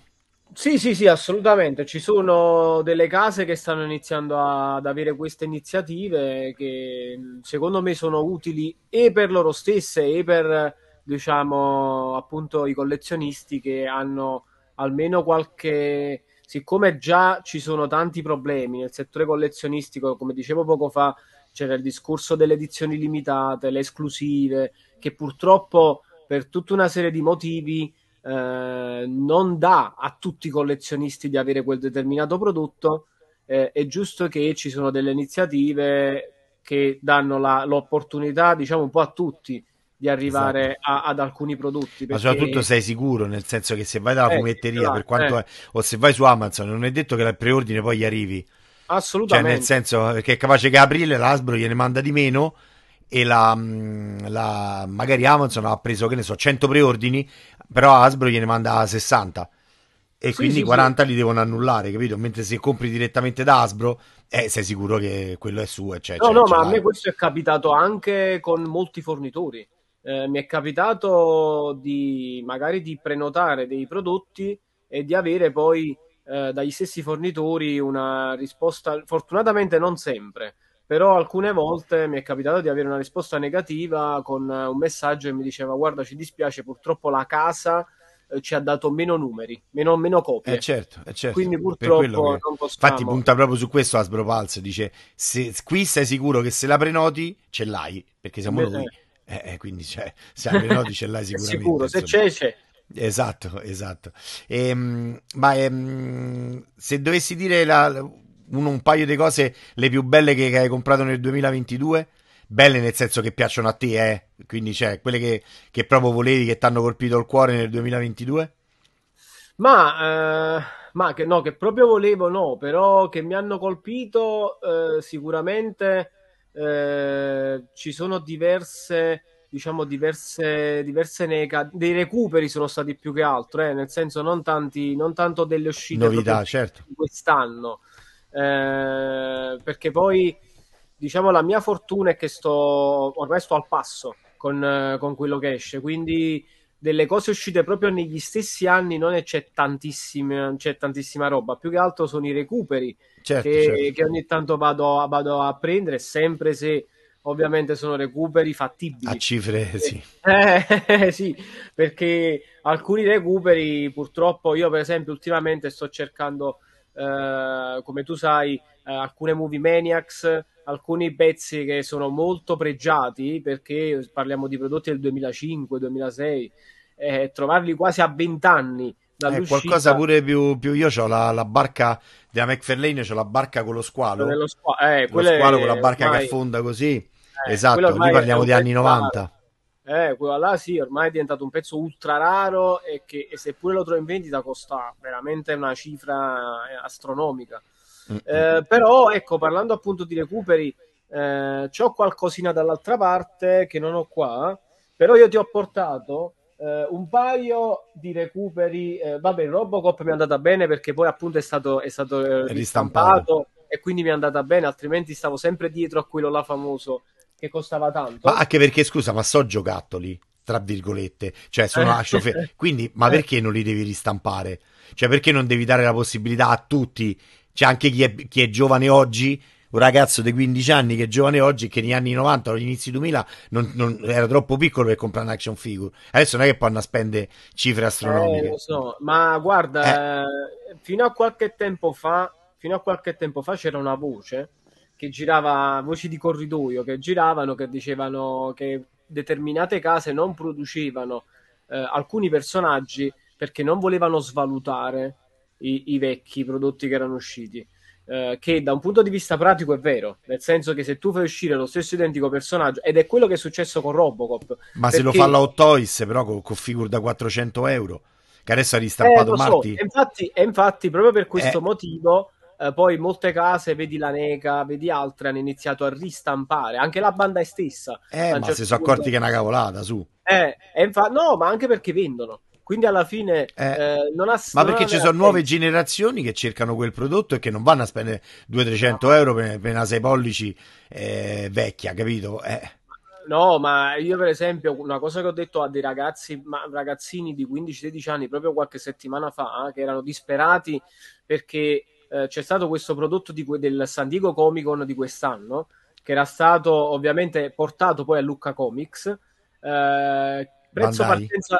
Sì, sì, sì, assolutamente. Ci sono delle case che stanno iniziando a, ad avere queste iniziative che secondo me sono utili e per loro stesse e per diciamo appunto i collezionisti che hanno almeno qualche siccome già ci sono tanti problemi nel settore collezionistico, come dicevo poco fa, c'era il discorso delle edizioni limitate, le esclusive, che purtroppo per tutta una serie di motivi eh, non dà a tutti i collezionisti di avere quel determinato prodotto, eh, è giusto che ci sono delle iniziative che danno la, l'opportunità, diciamo, un po' a tutti di arrivare esatto. a, ad alcuni prodotti. Perché... Ma soprattutto sei sicuro, nel senso che se vai dalla eh, fumetteria, per esatto, quanto è, eh. o se vai su Amazon, non è detto che dal preordine poi gli arrivi. Assolutamente. Cioè, nel senso, perché è capace che aprile l'Asbro gliene manda di meno e la, mm, la, magari Amazon ha preso, che ne so, 100 preordini, però Hasbro gliene manda 60 e sì, quindi sì, 40 sì. li devono annullare, capito? Mentre se compri direttamente da Hasbro, eh, sei sicuro che quello è suo. Cioè, no, cioè, no, ma l'hai. a me questo è capitato anche con molti fornitori. Eh, mi è capitato di magari di prenotare dei prodotti e di avere poi eh, dagli stessi fornitori una risposta, fortunatamente non sempre, però alcune volte mi è capitato di avere una risposta negativa con eh, un messaggio che mi diceva guarda ci dispiace purtroppo la casa eh, ci ha dato meno numeri, meno, meno copie. Eh certo, eh certo. Quindi purtroppo che... non possiamo... Infatti punta proprio su questo Asbro Pulse, dice se, qui stai sicuro che se la prenoti ce l'hai, perché siamo eh, noi. Eh, quindi cioè, se la prenoti ce l'hai sicuramente. sicuro, se c'è c'è. Esatto, esatto. Ehm, ma ehm, se dovessi dire la, un, un, paio di cose le più belle che, che, hai comprato nel 2022? Belle nel senso che piacciono a te, eh? quindi cioè, quelle che, che proprio volevi, che ti hanno colpito il cuore nel 2022? Ma, eh, ma che, no, che proprio volevo no, però che mi hanno colpito eh, sicuramente eh, ci sono diverse, diciamo, diverse, diverse neca, dei recuperi sono stati più che altro, eh, nel senso non, tanti, non tanto delle uscite Novità, certo. quest'anno. Eh, perché poi diciamo la mia fortuna è che sto ormai sto al passo con, eh, con quello che esce, quindi delle cose uscite proprio negli stessi anni non c'è tantissima, c'è tantissima roba, più che altro sono i recuperi certo, che, certo. che, ogni tanto vado, vado, a prendere, sempre se ovviamente sono recuperi fattibili. A cifre, eh, sì. Eh, sì, perché alcuni recuperi purtroppo io per esempio ultimamente sto cercando eh, come tu sai, eh, alcune Movie Maniacs, alcuni pezzi che sono molto pregiati perché parliamo di prodotti del 2005-2006, eh, trovarli quasi a 20 anni. Eh, qualcosa pure più, più io ho la, la, barca della McFarlane, c'ho la barca con lo squalo. Dello squa- eh, lo squalo è, con la barca ormai, che affonda così. Eh, esatto, qui parliamo di anni 90. Eh, quello là sì, ormai è diventato un pezzo ultra raro e che e seppure lo trovo in vendita costa veramente una cifra eh, astronomica. Mm-hmm. Eh, però ecco, parlando appunto di recuperi, eh, ho qualcosina dall'altra parte che non ho qua, però io ti ho portato eh, un paio di recuperi. Eh, vabbè, Robocop mi è andata bene perché poi appunto è stato, è stato eh, ristampato. ristampato e quindi mi è andata bene, altrimenti stavo sempre dietro a quello là famoso che costava tanto. Ma anche perché, scusa, ma so giocattoli, tra virgolette, cioè sono eh. Sciofer- quindi, ma eh. perché non li devi ristampare? Cioè, perché non devi dare la possibilità a tutti, cioè anche chi è, chi è giovane oggi, un ragazzo di 15 anni che è giovane oggi, che negli anni 90 agli inizi 2000 non, non, era troppo piccolo per comprare un action figure. Adesso non è che poi spende cifre astronomiche. Eh, so. ma guarda, eh. fino a qualche tempo fa, fino a qualche tempo fa c'era una voce che girava, voci di corridoio che giravano, che dicevano che determinate case non producevano eh, alcuni personaggi perché non volevano svalutare i, i vecchi prodotti che erano usciti. Eh, che da un punto di vista pratico è vero, nel senso che se tu fai uscire lo stesso identico personaggio, ed è quello che è successo con Robocop. Ma perché... se lo fa la Hot Toys, però con, con figure da 400 euro, che adesso ha ristampato eh, so, Marti. E infatti, e infatti, proprio per eh. questo eh... motivo eh, poi molte case, vedi la Neca, vedi altre, hanno iniziato a ristampare, anche la banda stessa. Eh, ma certo si sono accorti che è una cavolata, su. Eh, infa- no, ma anche perché vendono. Quindi alla fine eh, eh non ha senso. Ma perché ci sono nuove generazioni che cercano quel prodotto e che non vanno a spendere 200-300 euro per, per una 6 pollici eh, vecchia, capito? Eh no, ma io per esempio una cosa che ho detto a dei ragazzi, ma, ragazzini di 15-16 anni proprio qualche settimana fa, eh, che erano disperati perché eh, c'è stato questo prodotto di, del San Diego Comic Con di quest'anno, che era stato ovviamente portato poi a Lucca Comics, eh, prezzo Bandai. partenza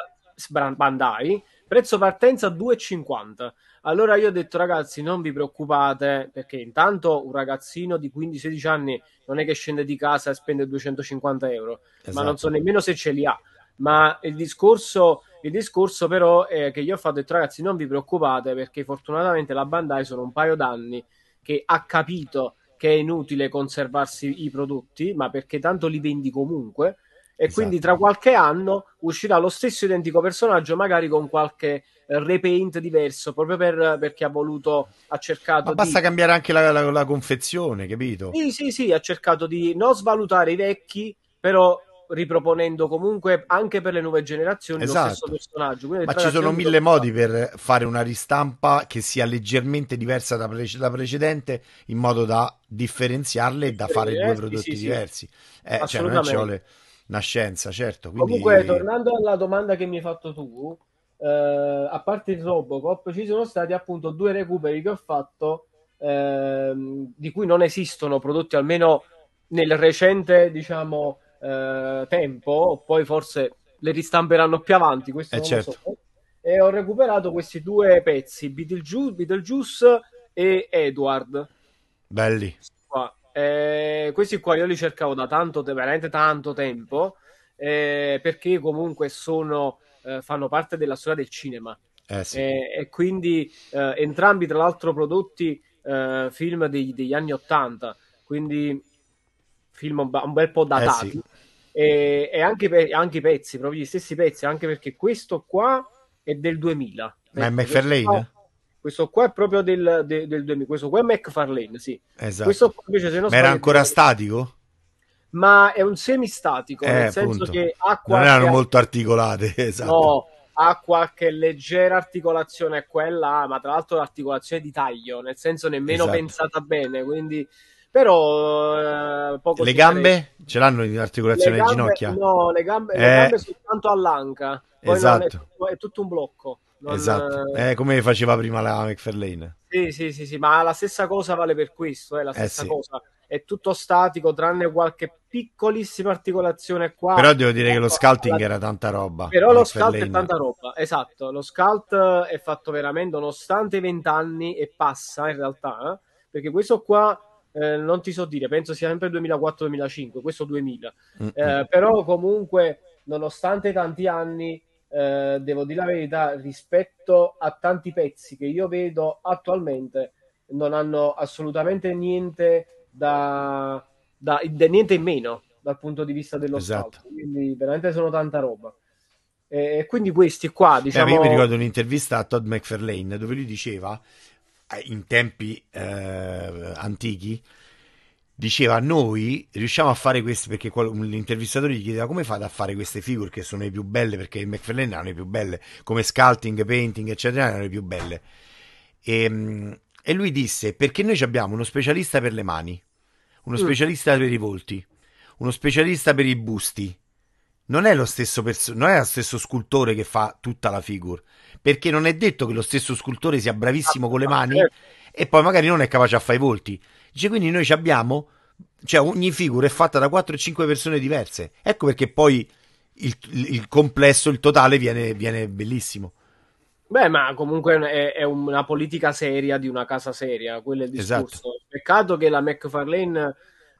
Bandai, prezzo partenza 2,50. Allora io ho detto ragazzi non vi preoccupate perché intanto un ragazzino di 15-16 anni non è che scende di casa e spende 250 euro, esatto. ma non so esatto. nemmeno se ce li ha. Ma il discorso il discorso però è che io ho fatto, detto ragazzi non vi preoccupate perché fortunatamente la Bandai sono un paio d'anni che ha capito che è inutile conservarsi i prodotti, ma perché tanto li vendi comunque e esatto. quindi tra qualche anno uscirà lo stesso identico personaggio magari con qualche eh, repaint diverso proprio per, perché ha voluto ha cercato ma basta di... cambiare anche la, la, la, confezione capito? sì sì sì ha cercato di non svalutare i vecchi però riproponendo comunque anche per le nuove generazioni esatto. lo stesso esatto. personaggio. Quindi Ma ci sono mille modi per fare una ristampa che sia leggermente diversa da, pre- da precedente in modo da differenziarle e da fare diversi, due eh? prodotti sì, sì. diversi. Eh, cioè, non ci vuole una scienza, certo. Quindi... Comunque, tornando alla domanda che mi hai fatto tu, eh, a parte il Robocop, ci sono stati appunto due recuperi che ho fatto eh, di cui non esistono prodotti almeno nel recente, diciamo, eh, tempo, poi forse le ristamperanno più avanti, questo eh certo. so. E ho recuperato questi due pezzi, Beetlejuice, Beetlejuice e Edward. Belli. Questi qua. Eh, questi qua io li cercavo da tanto, veramente tanto tempo, eh, perché comunque sono, eh, fanno parte della storia del cinema. Eh, sì. e quindi entrambi, tra l'altro, prodotti film degli, degli anni Ottanta, quindi film un, bel po' datati. Sì e, e anche, per, anche i pezzi, proprio gli stessi pezzi, anche perché questo qua è del 2000. Ma è McFarlane? Questo, questo qua è proprio del, del, del 2000, questo qua è McFarlane, sì. Esatto. Questo qua invece, se non Ma era ancora del... statico? Ma è un semistatico, eh, nel senso che ha Non erano molto articolate, esatto. No, ha qualche leggera articolazione quella, ma tra l'altro l'articolazione di taglio, nel senso nemmeno esatto. pensata bene, quindi però eh, poco Le gambe crede. ce l'hanno in articolazione le gambe, ginocchia? No, le gambe, eh. le gambe soltanto all'anca. Poi esatto. No, è tutto un blocco. Non... Esatto, è eh, eh, come faceva prima la McFarlane. Sì, sì, sì, sì, ma la stessa cosa vale per questo, è eh, la stessa sì. cosa è tutto statico tranne qualche piccolissima articolazione qua. Però devo dire che lo scalting era tanta roba. Però lo scalt è tanta roba, esatto, lo scalt è fatto veramente nonostante i vent'anni e passa in realtà, eh? perché questo qua eh, non ti so dire, penso sia sempre 2004-2005, questo 2000. Mm-hmm. Eh, però comunque, nonostante tanti anni, eh, devo dire la verità, rispetto a tanti pezzi che io vedo attualmente, non hanno assolutamente niente da, da, da niente in meno dal punto di vista dello esatto. Scout. Quindi veramente sono tanta roba. E quindi questi qua, diciamo... Eh, io mi diciamo ricordo un'intervista a Todd McFarlane dove lui diceva eh, in tempi eh, antichi diceva noi riusciamo a fare queste perché l'intervistatore gli chiedeva come fate a fare queste figure che sono le più belle perché il McFarlane erano le più belle come sculpting, painting eccetera erano le più belle e, ehm, e lui disse perché noi abbiamo uno specialista per le mani uno mm. specialista per i volti uno specialista per i busti non è lo stesso, perso- non è lo stesso scultore che fa tutta la figure perché non è detto che lo stesso scultore sia bravissimo con le ah, mani certo. e poi magari non è capace a fare i volti. Dice quindi noi abbiamo, cioè ogni figura è fatta da 4 o 5 persone diverse. Ecco perché poi il, il complesso, il totale viene, viene, bellissimo. Beh, ma comunque è, è, una politica seria di una casa seria, quello è il esatto. discorso. Esatto. Peccato che la McFarlane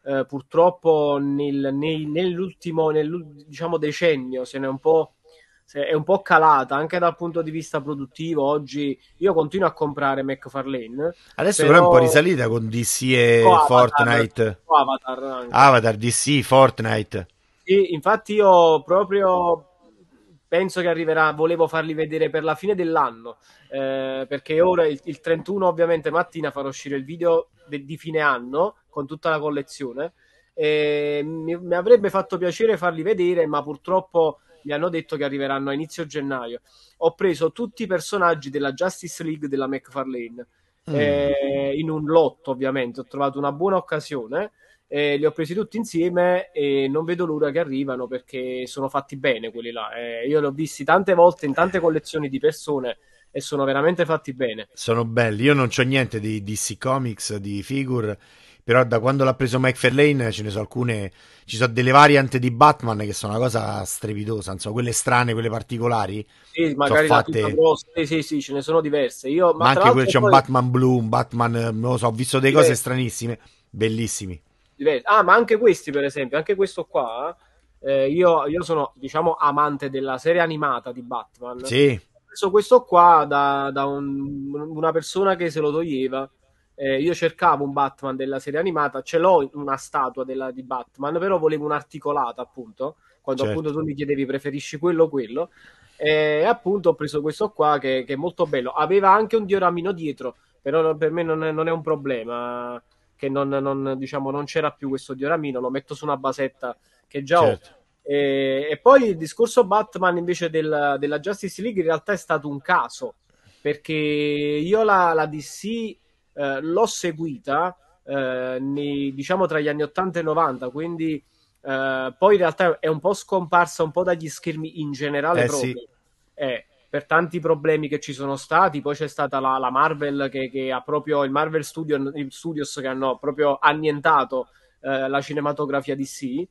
eh, purtroppo nel, nel, nell'ultimo nel, diciamo, decennio se ne è un po' è un po' calata anche dal punto di vista produttivo. Oggi io continuo a comprare McFarlane. Adesso però, è un po' risalita con DC e Avatar, Fortnite. Avatar, anche. Avatar, DC, Fortnite. Sì, infatti io proprio penso che arriverà, volevo farli vedere per la fine dell'anno, eh, perché ora il, il, 31 ovviamente mattina farò uscire il video de, di fine anno con tutta la collezione. Mi, mi, avrebbe fatto piacere farli vedere, ma purtroppo gli hanno detto che arriveranno a inizio gennaio. Ho preso tutti i personaggi della Justice League della McFarlane. Mm. Eh, in un lotto, ovviamente, ho trovato una buona occasione. Eh, li ho presi tutti insieme e non vedo l'ora che arrivano perché sono fatti bene quelli là. Eh, io li ho visti tante volte in tante collezioni di persone e sono veramente fatti bene. Sono belli. Io non ho niente di DC Comics, di figure però da quando l'ha preso Mike Fairlane ce ne sono alcune, ci sono delle variant di Batman che sono una cosa strepitosa, insomma, quelle strane, quelle particolari. Sì, magari fatte... sì, sì, sì, ce ne sono diverse. Io, ma, ma anche quello c'è poi... un Batman blu, un Batman, eh, non lo so, ho visto delle diverse. cose stranissime, bellissimi. Diverse. Ah, ma anche questi per esempio, anche questo qua, eh, io, io, sono, diciamo, amante della serie animata di Batman. Sì. Ho preso questo qua da, da un, una persona che se lo toglieva eh, io cercavo un Batman della serie animata, ce l'ho una statua della, di Batman, però volevo un'articolata appunto, quando certo. appunto tu mi chiedevi preferisci quello o quello, eh, e appunto ho preso questo qua che, che, è molto bello, aveva anche un dioramino dietro, però per me non è, non è un problema che non, non, diciamo, non, c'era più questo dioramino, lo metto su una basetta che già certo. ho. E, e, poi il discorso Batman invece del, della Justice League in realtà è stato un caso, perché io la, la DC eh, l'ho seguita eh, nei, diciamo tra gli anni 80 e 90, quindi eh, poi in realtà è un po' scomparsa un po' dagli schermi in generale eh, proprio. Sì. Eh, per tanti problemi che ci sono stati, poi c'è stata la, la Marvel che, che, ha proprio il Marvel Studio, il Studios che hanno proprio annientato eh, la cinematografia di sì.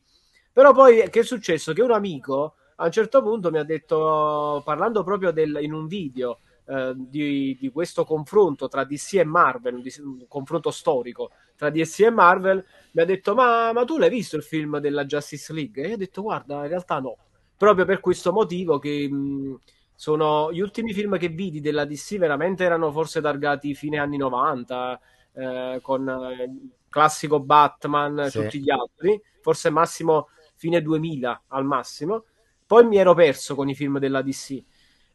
Però poi che è successo? Che un amico a un certo punto mi ha detto, parlando proprio del, in un video, eh, di, di, questo confronto tra DC e Marvel, un, confronto storico tra DC e Marvel, mi ha detto ma, ma tu l'hai visto il film della Justice League? E io ho detto guarda in realtà no, proprio per questo motivo che... Mh, sono gli ultimi film che vidi della DC veramente erano forse targati fine anni 90 eh, con il eh, classico Batman e sì. tutti gli altri forse massimo fine 2000 al massimo poi mi ero perso con i film della DC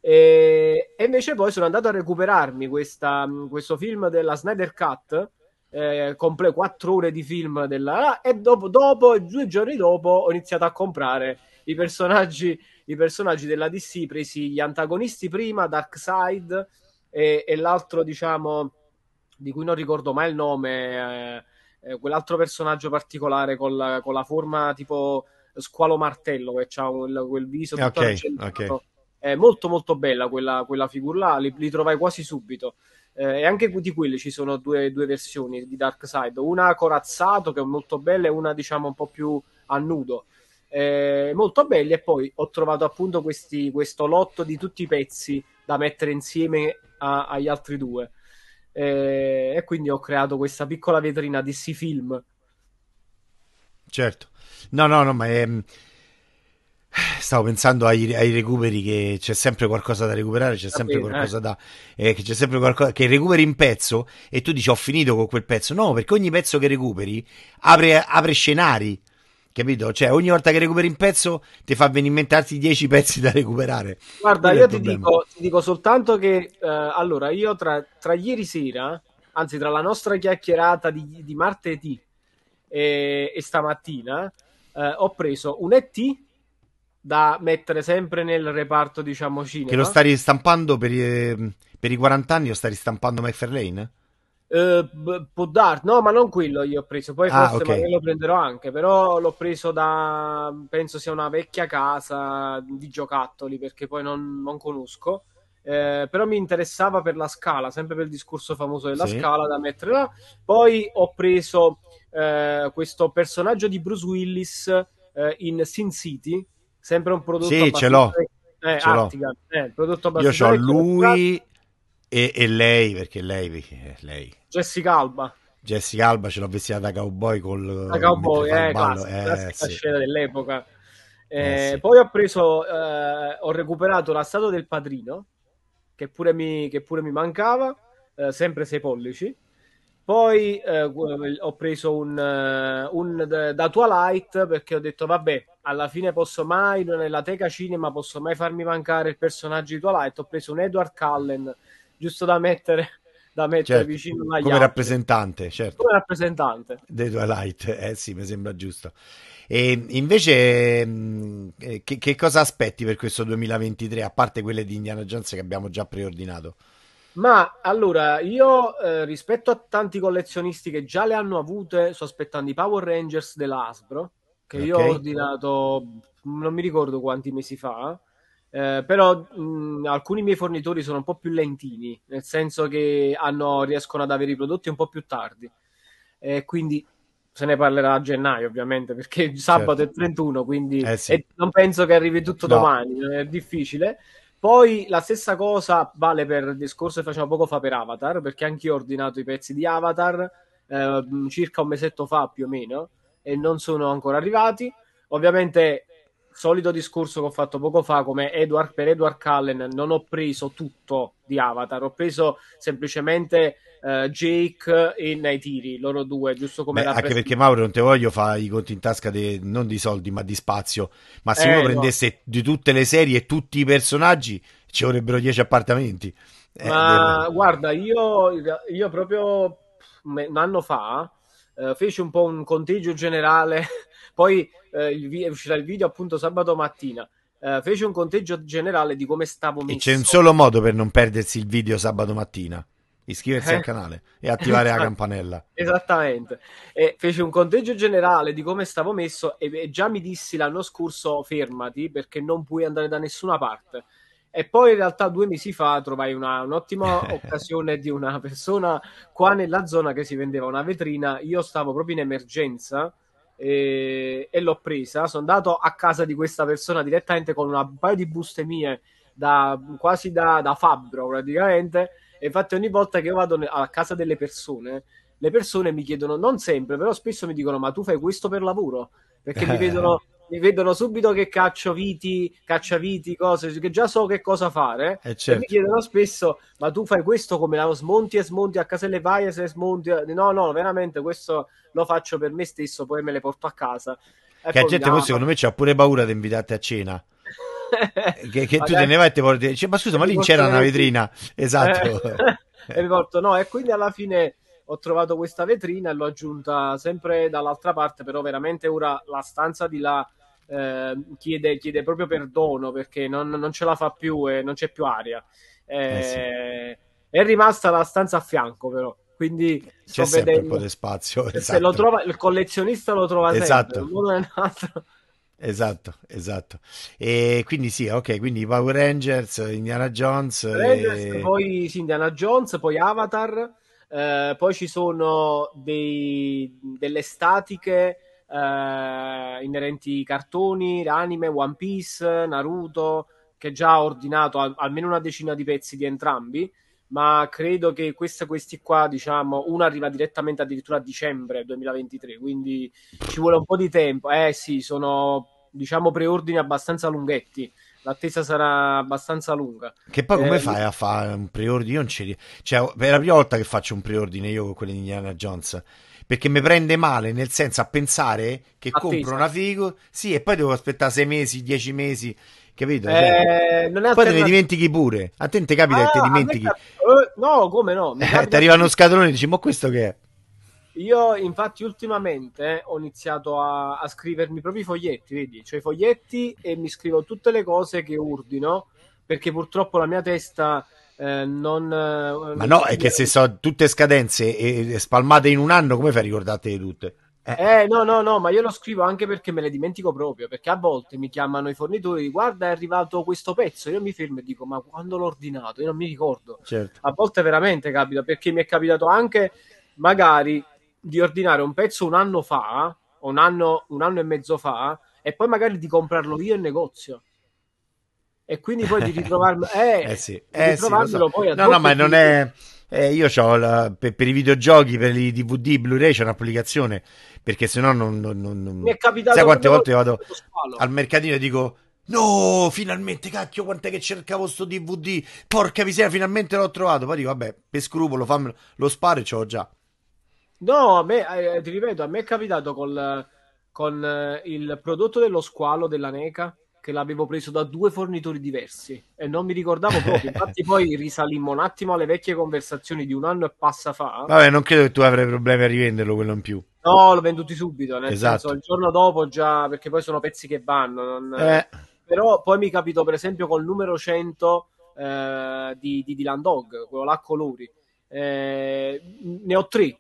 e, e invece poi sono andato a recuperarmi questa, mm, questo film della Snyder Cut, eh, compre 4 ore di film della, e dopo, dopo, due giorni dopo ho iniziato a comprare i personaggi, i personaggi della DC presi gli antagonisti prima Darkseid e, e l'altro diciamo di cui non ricordo mai il nome eh, eh, quell'altro personaggio particolare con la, con la, forma tipo squalo martello che ha un, quel viso okay, eh, tutto okay. È molto molto bella quella, quella figura là, li, li trovai quasi subito. Eh, e anche di quelle ci sono due, due versioni di Dark Side, una corazzato che è molto bella e una diciamo un po' più a nudo. Eh, molto belli e poi ho trovato appunto questi, questo lotto di tutti i pezzi da mettere insieme a, agli altri due eh, e quindi ho creato questa piccola vetrina di c Film certo no no no ma è, Stavo pensando ai, ai, recuperi che c'è sempre qualcosa da recuperare, c'è ah, sempre bene, qualcosa eh. da... Eh, che c'è sempre qualcosa... che recuperi un pezzo e tu dici ho finito con quel pezzo. No, perché ogni pezzo che recuperi apre, apre scenari, capito? Cioè ogni volta che recuperi un pezzo ti fa venire in mente altri 10 pezzi da recuperare. Guarda, Quello io ti dico, ti dico, soltanto che... Eh, allora, io tra, tra, ieri sera, anzi tra la nostra chiacchierata di, di martedì e, e stamattina, eh, ho preso un ET da mettere sempre nel reparto, diciamo, cinema. Che lo sta ristampando per i, ehm, per i 40 anni, lo sta ristampando McFarlane? Uh, eh, b- può dar, no, ma non quello io ho preso. Poi ah, forse okay. lo prenderò anche. Però l'ho preso da penso sia una vecchia casa di giocattoli perché poi non, non conosco. Eh, però mi interessava per la scala, sempre per il discorso famoso della sì. scala da mettere là. Poi ho preso eh, questo personaggio di Bruce Willis eh, in Sin City, sempre un prodotto sì ce l'ho eh, ce Artigan, l'ho. Eh, prodotto io ho lui e, e, lei perché lei perché lei Jessica Alba Jessica Alba ce l'ho vestita da cowboy col da cowboy eh, classica, eh, classica sì. scena dell'epoca eh, eh sì. poi ho preso eh, ho recuperato la statua del padrino che pure mi, che pure mi mancava eh, sempre sei pollici poi eh, eh, ho preso un, eh, un, da Twilight perché ho detto vabbè, alla fine posso mai, nella teca cinema posso mai farmi mancare il personaggio di Twilight. Ho preso un Edward Cullen giusto da mettere da mettere certo, vicino agli come altri. rappresentante, certo. Come rappresentante dei Twilight, eh sì, mi sembra giusto. E invece, mm, eh, che, che, cosa aspetti per questo 2023 a parte quelle di Indiana Jones che abbiamo già preordinato? Ma allora, io eh, rispetto a tanti collezionisti che già le hanno avute, sto aspettando i Power Rangers dell'Asbro, che okay. io ho ordinato non mi ricordo quanti mesi fa, eh, però mh, alcuni miei fornitori sono un po' più lentini, nel senso che hanno, riescono ad avere i prodotti un po' più tardi. Eh, quindi se ne parlerà a gennaio, ovviamente, perché sabato certo. è 31, quindi eh sì. non penso che arrivi tutto no. domani, è difficile. Poi la stessa cosa vale per il discorso che facevo poco fa per Avatar, perché anche io ho ordinato i pezzi di Avatar eh, mm, circa un mesetto fa più o meno e non sono ancora arrivati. Ovviamente solito discorso che ho fatto poco fa, come Edward, per Edward Cullen non ho preso tutto di Avatar, ho preso semplicemente uh, Jake e Naitiri, loro due, giusto come Beh, Anche pres- perché Mauro, non te voglio fare i conti in tasca de- non di soldi ma di spazio, ma se eh, uno prendesse no. di tutte le serie e tutti i personaggi ci vorrebbero 10 appartamenti. Eh, ma devo... guarda, io, io proprio un anno fa eh, feci un po' un conteggio generale poi eh, il, uscirà il video appunto sabato mattina. Eh, fece un conteggio generale di come stavo messo. E c'è un solo modo per non perdersi il video sabato mattina iscriversi eh. al canale e attivare esatto. la campanella. Esattamente. E feci un conteggio generale di come stavo messo e, e, già mi dissi l'anno scorso fermati perché non puoi andare da nessuna parte. E poi in realtà due mesi fa trovai una, un'ottima occasione di una persona qua nella zona che si vendeva una vetrina. Io stavo proprio in emergenza e, e l'ho presa. Sono andato a casa di questa persona direttamente con un paio di buste mie, da, quasi da, da fabbro praticamente. E infatti ogni volta che vado a casa delle persone, le persone mi chiedono, non sempre, però spesso mi dicono, ma tu fai questo per lavoro? Perché mi vedono mi vedono subito che caccio viti, cacciaviti, cose che già so che cosa fare. Eh certo. E mi certo. chiedono spesso: ma tu fai questo come la smonti e smonti a caselle vai e se smonti? Eh, no, no, veramente questo lo faccio per me stesso, poi me le porto a casa. E che la gente, poi, secondo me, c'ha pure paura di invitarti a cena. che, che tu te ne vai e ti porti, cioè, ma scusa, ma lì c'era una vetrina, esatto. e mi porto, no, e quindi alla fine ho trovato questa vetrina e l'ho aggiunta sempre dall'altra parte, però veramente ora la stanza di là Ehm, chiede, chiede, proprio perdono perché non, non, ce la fa più e non c'è più aria. Eh, eh sì. È rimasta la stanza a fianco però quindi c'è sempre vedendo. un po' di spazio esatto. se lo trova, il collezionista lo trova esatto. sempre esatto esatto e quindi sì ok quindi Power Rangers Indiana Jones Rangers, e... poi sì, Indiana Jones poi Avatar eh, poi ci sono dei, delle statiche eh, inerenti ai cartoni, anime, One Piece, Naruto, che già ha ordinato al- almeno una decina di pezzi di entrambi, ma credo che questa, questi qua, diciamo, uno arriva direttamente addirittura a dicembre 2023, quindi ci vuole un po' di tempo. Eh sì, sono diciamo preordini abbastanza lunghetti l'attesa sarà abbastanza lunga. Che poi come eh, fai a fare un preordine? Io non ci... Cioè, è la prima volta che faccio un preordine io con quelli di Indiana Jones perché mi prende male nel senso a pensare che Attesa. compro una figo, sì, e poi devo aspettare sei mesi, dieci mesi, capito? Eh, cioè, poi te ne dimentichi pure. A te capita ah, che ti ah, dimentichi. Cap- eh, no, come no? Eh, ti arriva uno scatolone e dici, ma questo che è? Io infatti ultimamente ho iniziato a, a scrivermi i foglietti, vedi? Cioè i foglietti e mi scrivo tutte le cose che urdino perché purtroppo la mia testa eh, non, eh, Ma no, è che eh, se sono tutte scadenze e, spalmate in un anno, come fai a ricordartele tutte? Eh. eh. no, no, no, ma io lo scrivo anche perché me le dimentico proprio, perché a volte mi chiamano i fornitori, guarda è arrivato questo pezzo, io mi fermo e dico ma quando l'ho ordinato? Io non mi ricordo. Certo. A volte veramente capita, perché mi è capitato anche magari di ordinare un pezzo un anno fa, un anno, un anno e mezzo fa, e poi magari di comprarlo io in negozio e quindi poi di ritrovarmi eh, eh sì, eh sì so. poi no no ma non è eh, io ho la, per, per, i videogiochi, per i DVD, Blu-ray c'è un'applicazione perché se no non, non, non... Mi è capitato sai quante volte vado al mercatino e dico no finalmente cacchio quant'è che cercavo sto DVD porca miseria finalmente l'ho trovato poi dico vabbè per scrupolo fammelo, lo sparo e ce l'ho già no a me eh, ti ripeto a me è capitato col, con eh, il prodotto dello squalo della NECA che l'avevo preso da due fornitori diversi e non mi ricordavo proprio. Infatti, poi risalimmo un attimo alle vecchie conversazioni di un anno e passa fa. Vabbè, non credo che tu avrai problemi a rivenderlo quello in più. No, l'ho venduti subito. Nel esatto. senso, il giorno dopo già, perché poi sono pezzi che vanno. Non... Eh. Però poi mi capito, per esempio, col numero 100 eh, di, di Dylan Dog, quello là a colori. Eh, ne ho tre,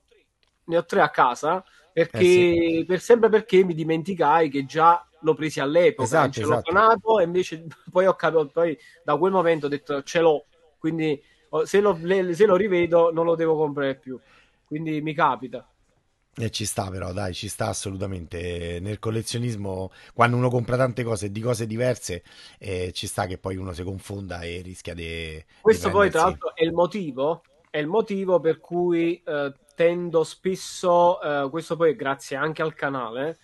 ne ho tre a casa perché, eh, sì. per sempre perché mi dimenticai che già lo presi all'epoca, esatto, ce l'ho esatto. donato e invece poi ho capito, poi da quel momento ho detto ce l'ho, quindi se lo, se lo rivedo non lo devo comprare più, quindi mi capita. E ci sta però, dai, ci sta assolutamente. Nel collezionismo, quando uno compra tante cose di cose diverse, eh, ci sta che poi uno si confonda e rischia di... Questo de poi tra l'altro è il motivo, è il motivo per cui eh, tendo spesso, eh, questo poi grazie anche al canale,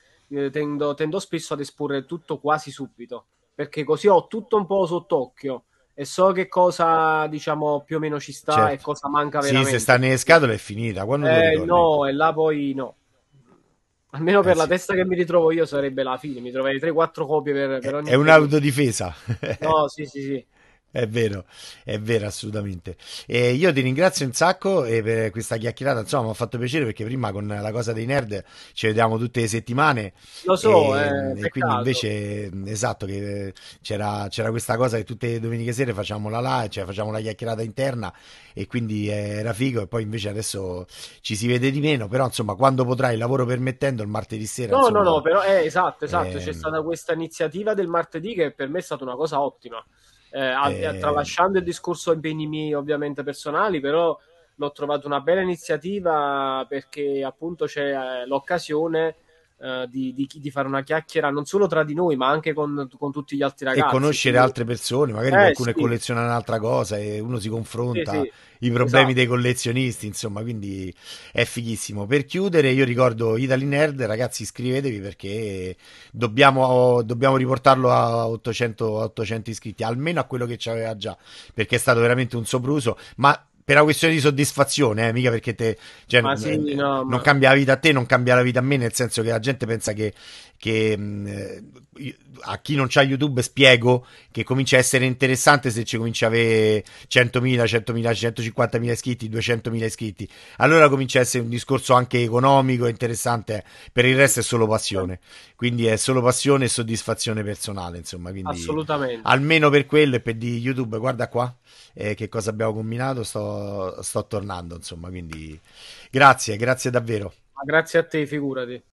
tendo, tendo, spesso ad esporre tutto quasi subito, perché così ho tutto un po' sott'occhio e so che cosa diciamo più o meno ci sta certo. e cosa manca veramente. Sì, se sta nelle scatole è finita. Quando eh, no, e là poi no. Almeno eh, per sì. la testa che mi ritrovo io sarebbe la fine, mi troverei 3-4 copie per, per ogni... È un'autodifesa. no, sì, sì, sì è vero, è vero assolutamente. E io ti ringrazio un sacco per questa chiacchierata, insomma mi ha fatto piacere perché prima con la cosa dei nerd ci vediamo tutte le settimane. Lo so, e, eh, e quindi invece esatto che c'era, c'era, questa cosa che tutte le domeniche sere facciamo la live, cioè facciamo la chiacchierata interna e quindi era figo e poi invece adesso ci si vede di meno, però insomma quando potrai, il lavoro permettendo, il martedì sera. No, insomma, no, no, però eh, esatto, esatto, ehm... c'è stata questa iniziativa del martedì che per me è stata una cosa ottima eh, eh... tralasciando il discorso impegni miei ovviamente personali, però l'ho trovato una bella iniziativa perché appunto c'è eh, l'occasione eh, di, di, di, fare una chiacchiera non solo tra di noi, ma anche con, con tutti gli altri ragazzi. E conoscere quindi... altre persone, magari eh, qualcuno sì. colleziona un'altra cosa e uno si confronta sì, sì. i problemi esatto. dei collezionisti, insomma, quindi è fighissimo. Per chiudere, io ricordo Italy Nerd, ragazzi, iscrivetevi perché dobbiamo, dobbiamo riportarlo a 800, 800 iscritti, almeno a quello che c'aveva già, perché è stato veramente un sopruso, ma per una questione di soddisfazione, eh, mica perché te, cioè, non, sì, eh, no, non ma... cambia la vita a te, non cambia la vita a me, nel senso che la gente pensa che che mm, eh, a chi non ha YouTube spiego che comincia a essere interessante se ci comincia a avere 100.000, 100.000, 150.000 iscritti, 200.000 iscritti. Allora comincia a essere un discorso anche economico interessante, eh. per il resto è solo passione. Quindi è solo passione e soddisfazione personale, insomma, quindi Assolutamente. almeno per quello e per di YouTube, guarda qua eh, che cosa abbiamo combinato, sto, sto tornando, insomma, quindi grazie, grazie davvero. Grazie a te, figurati.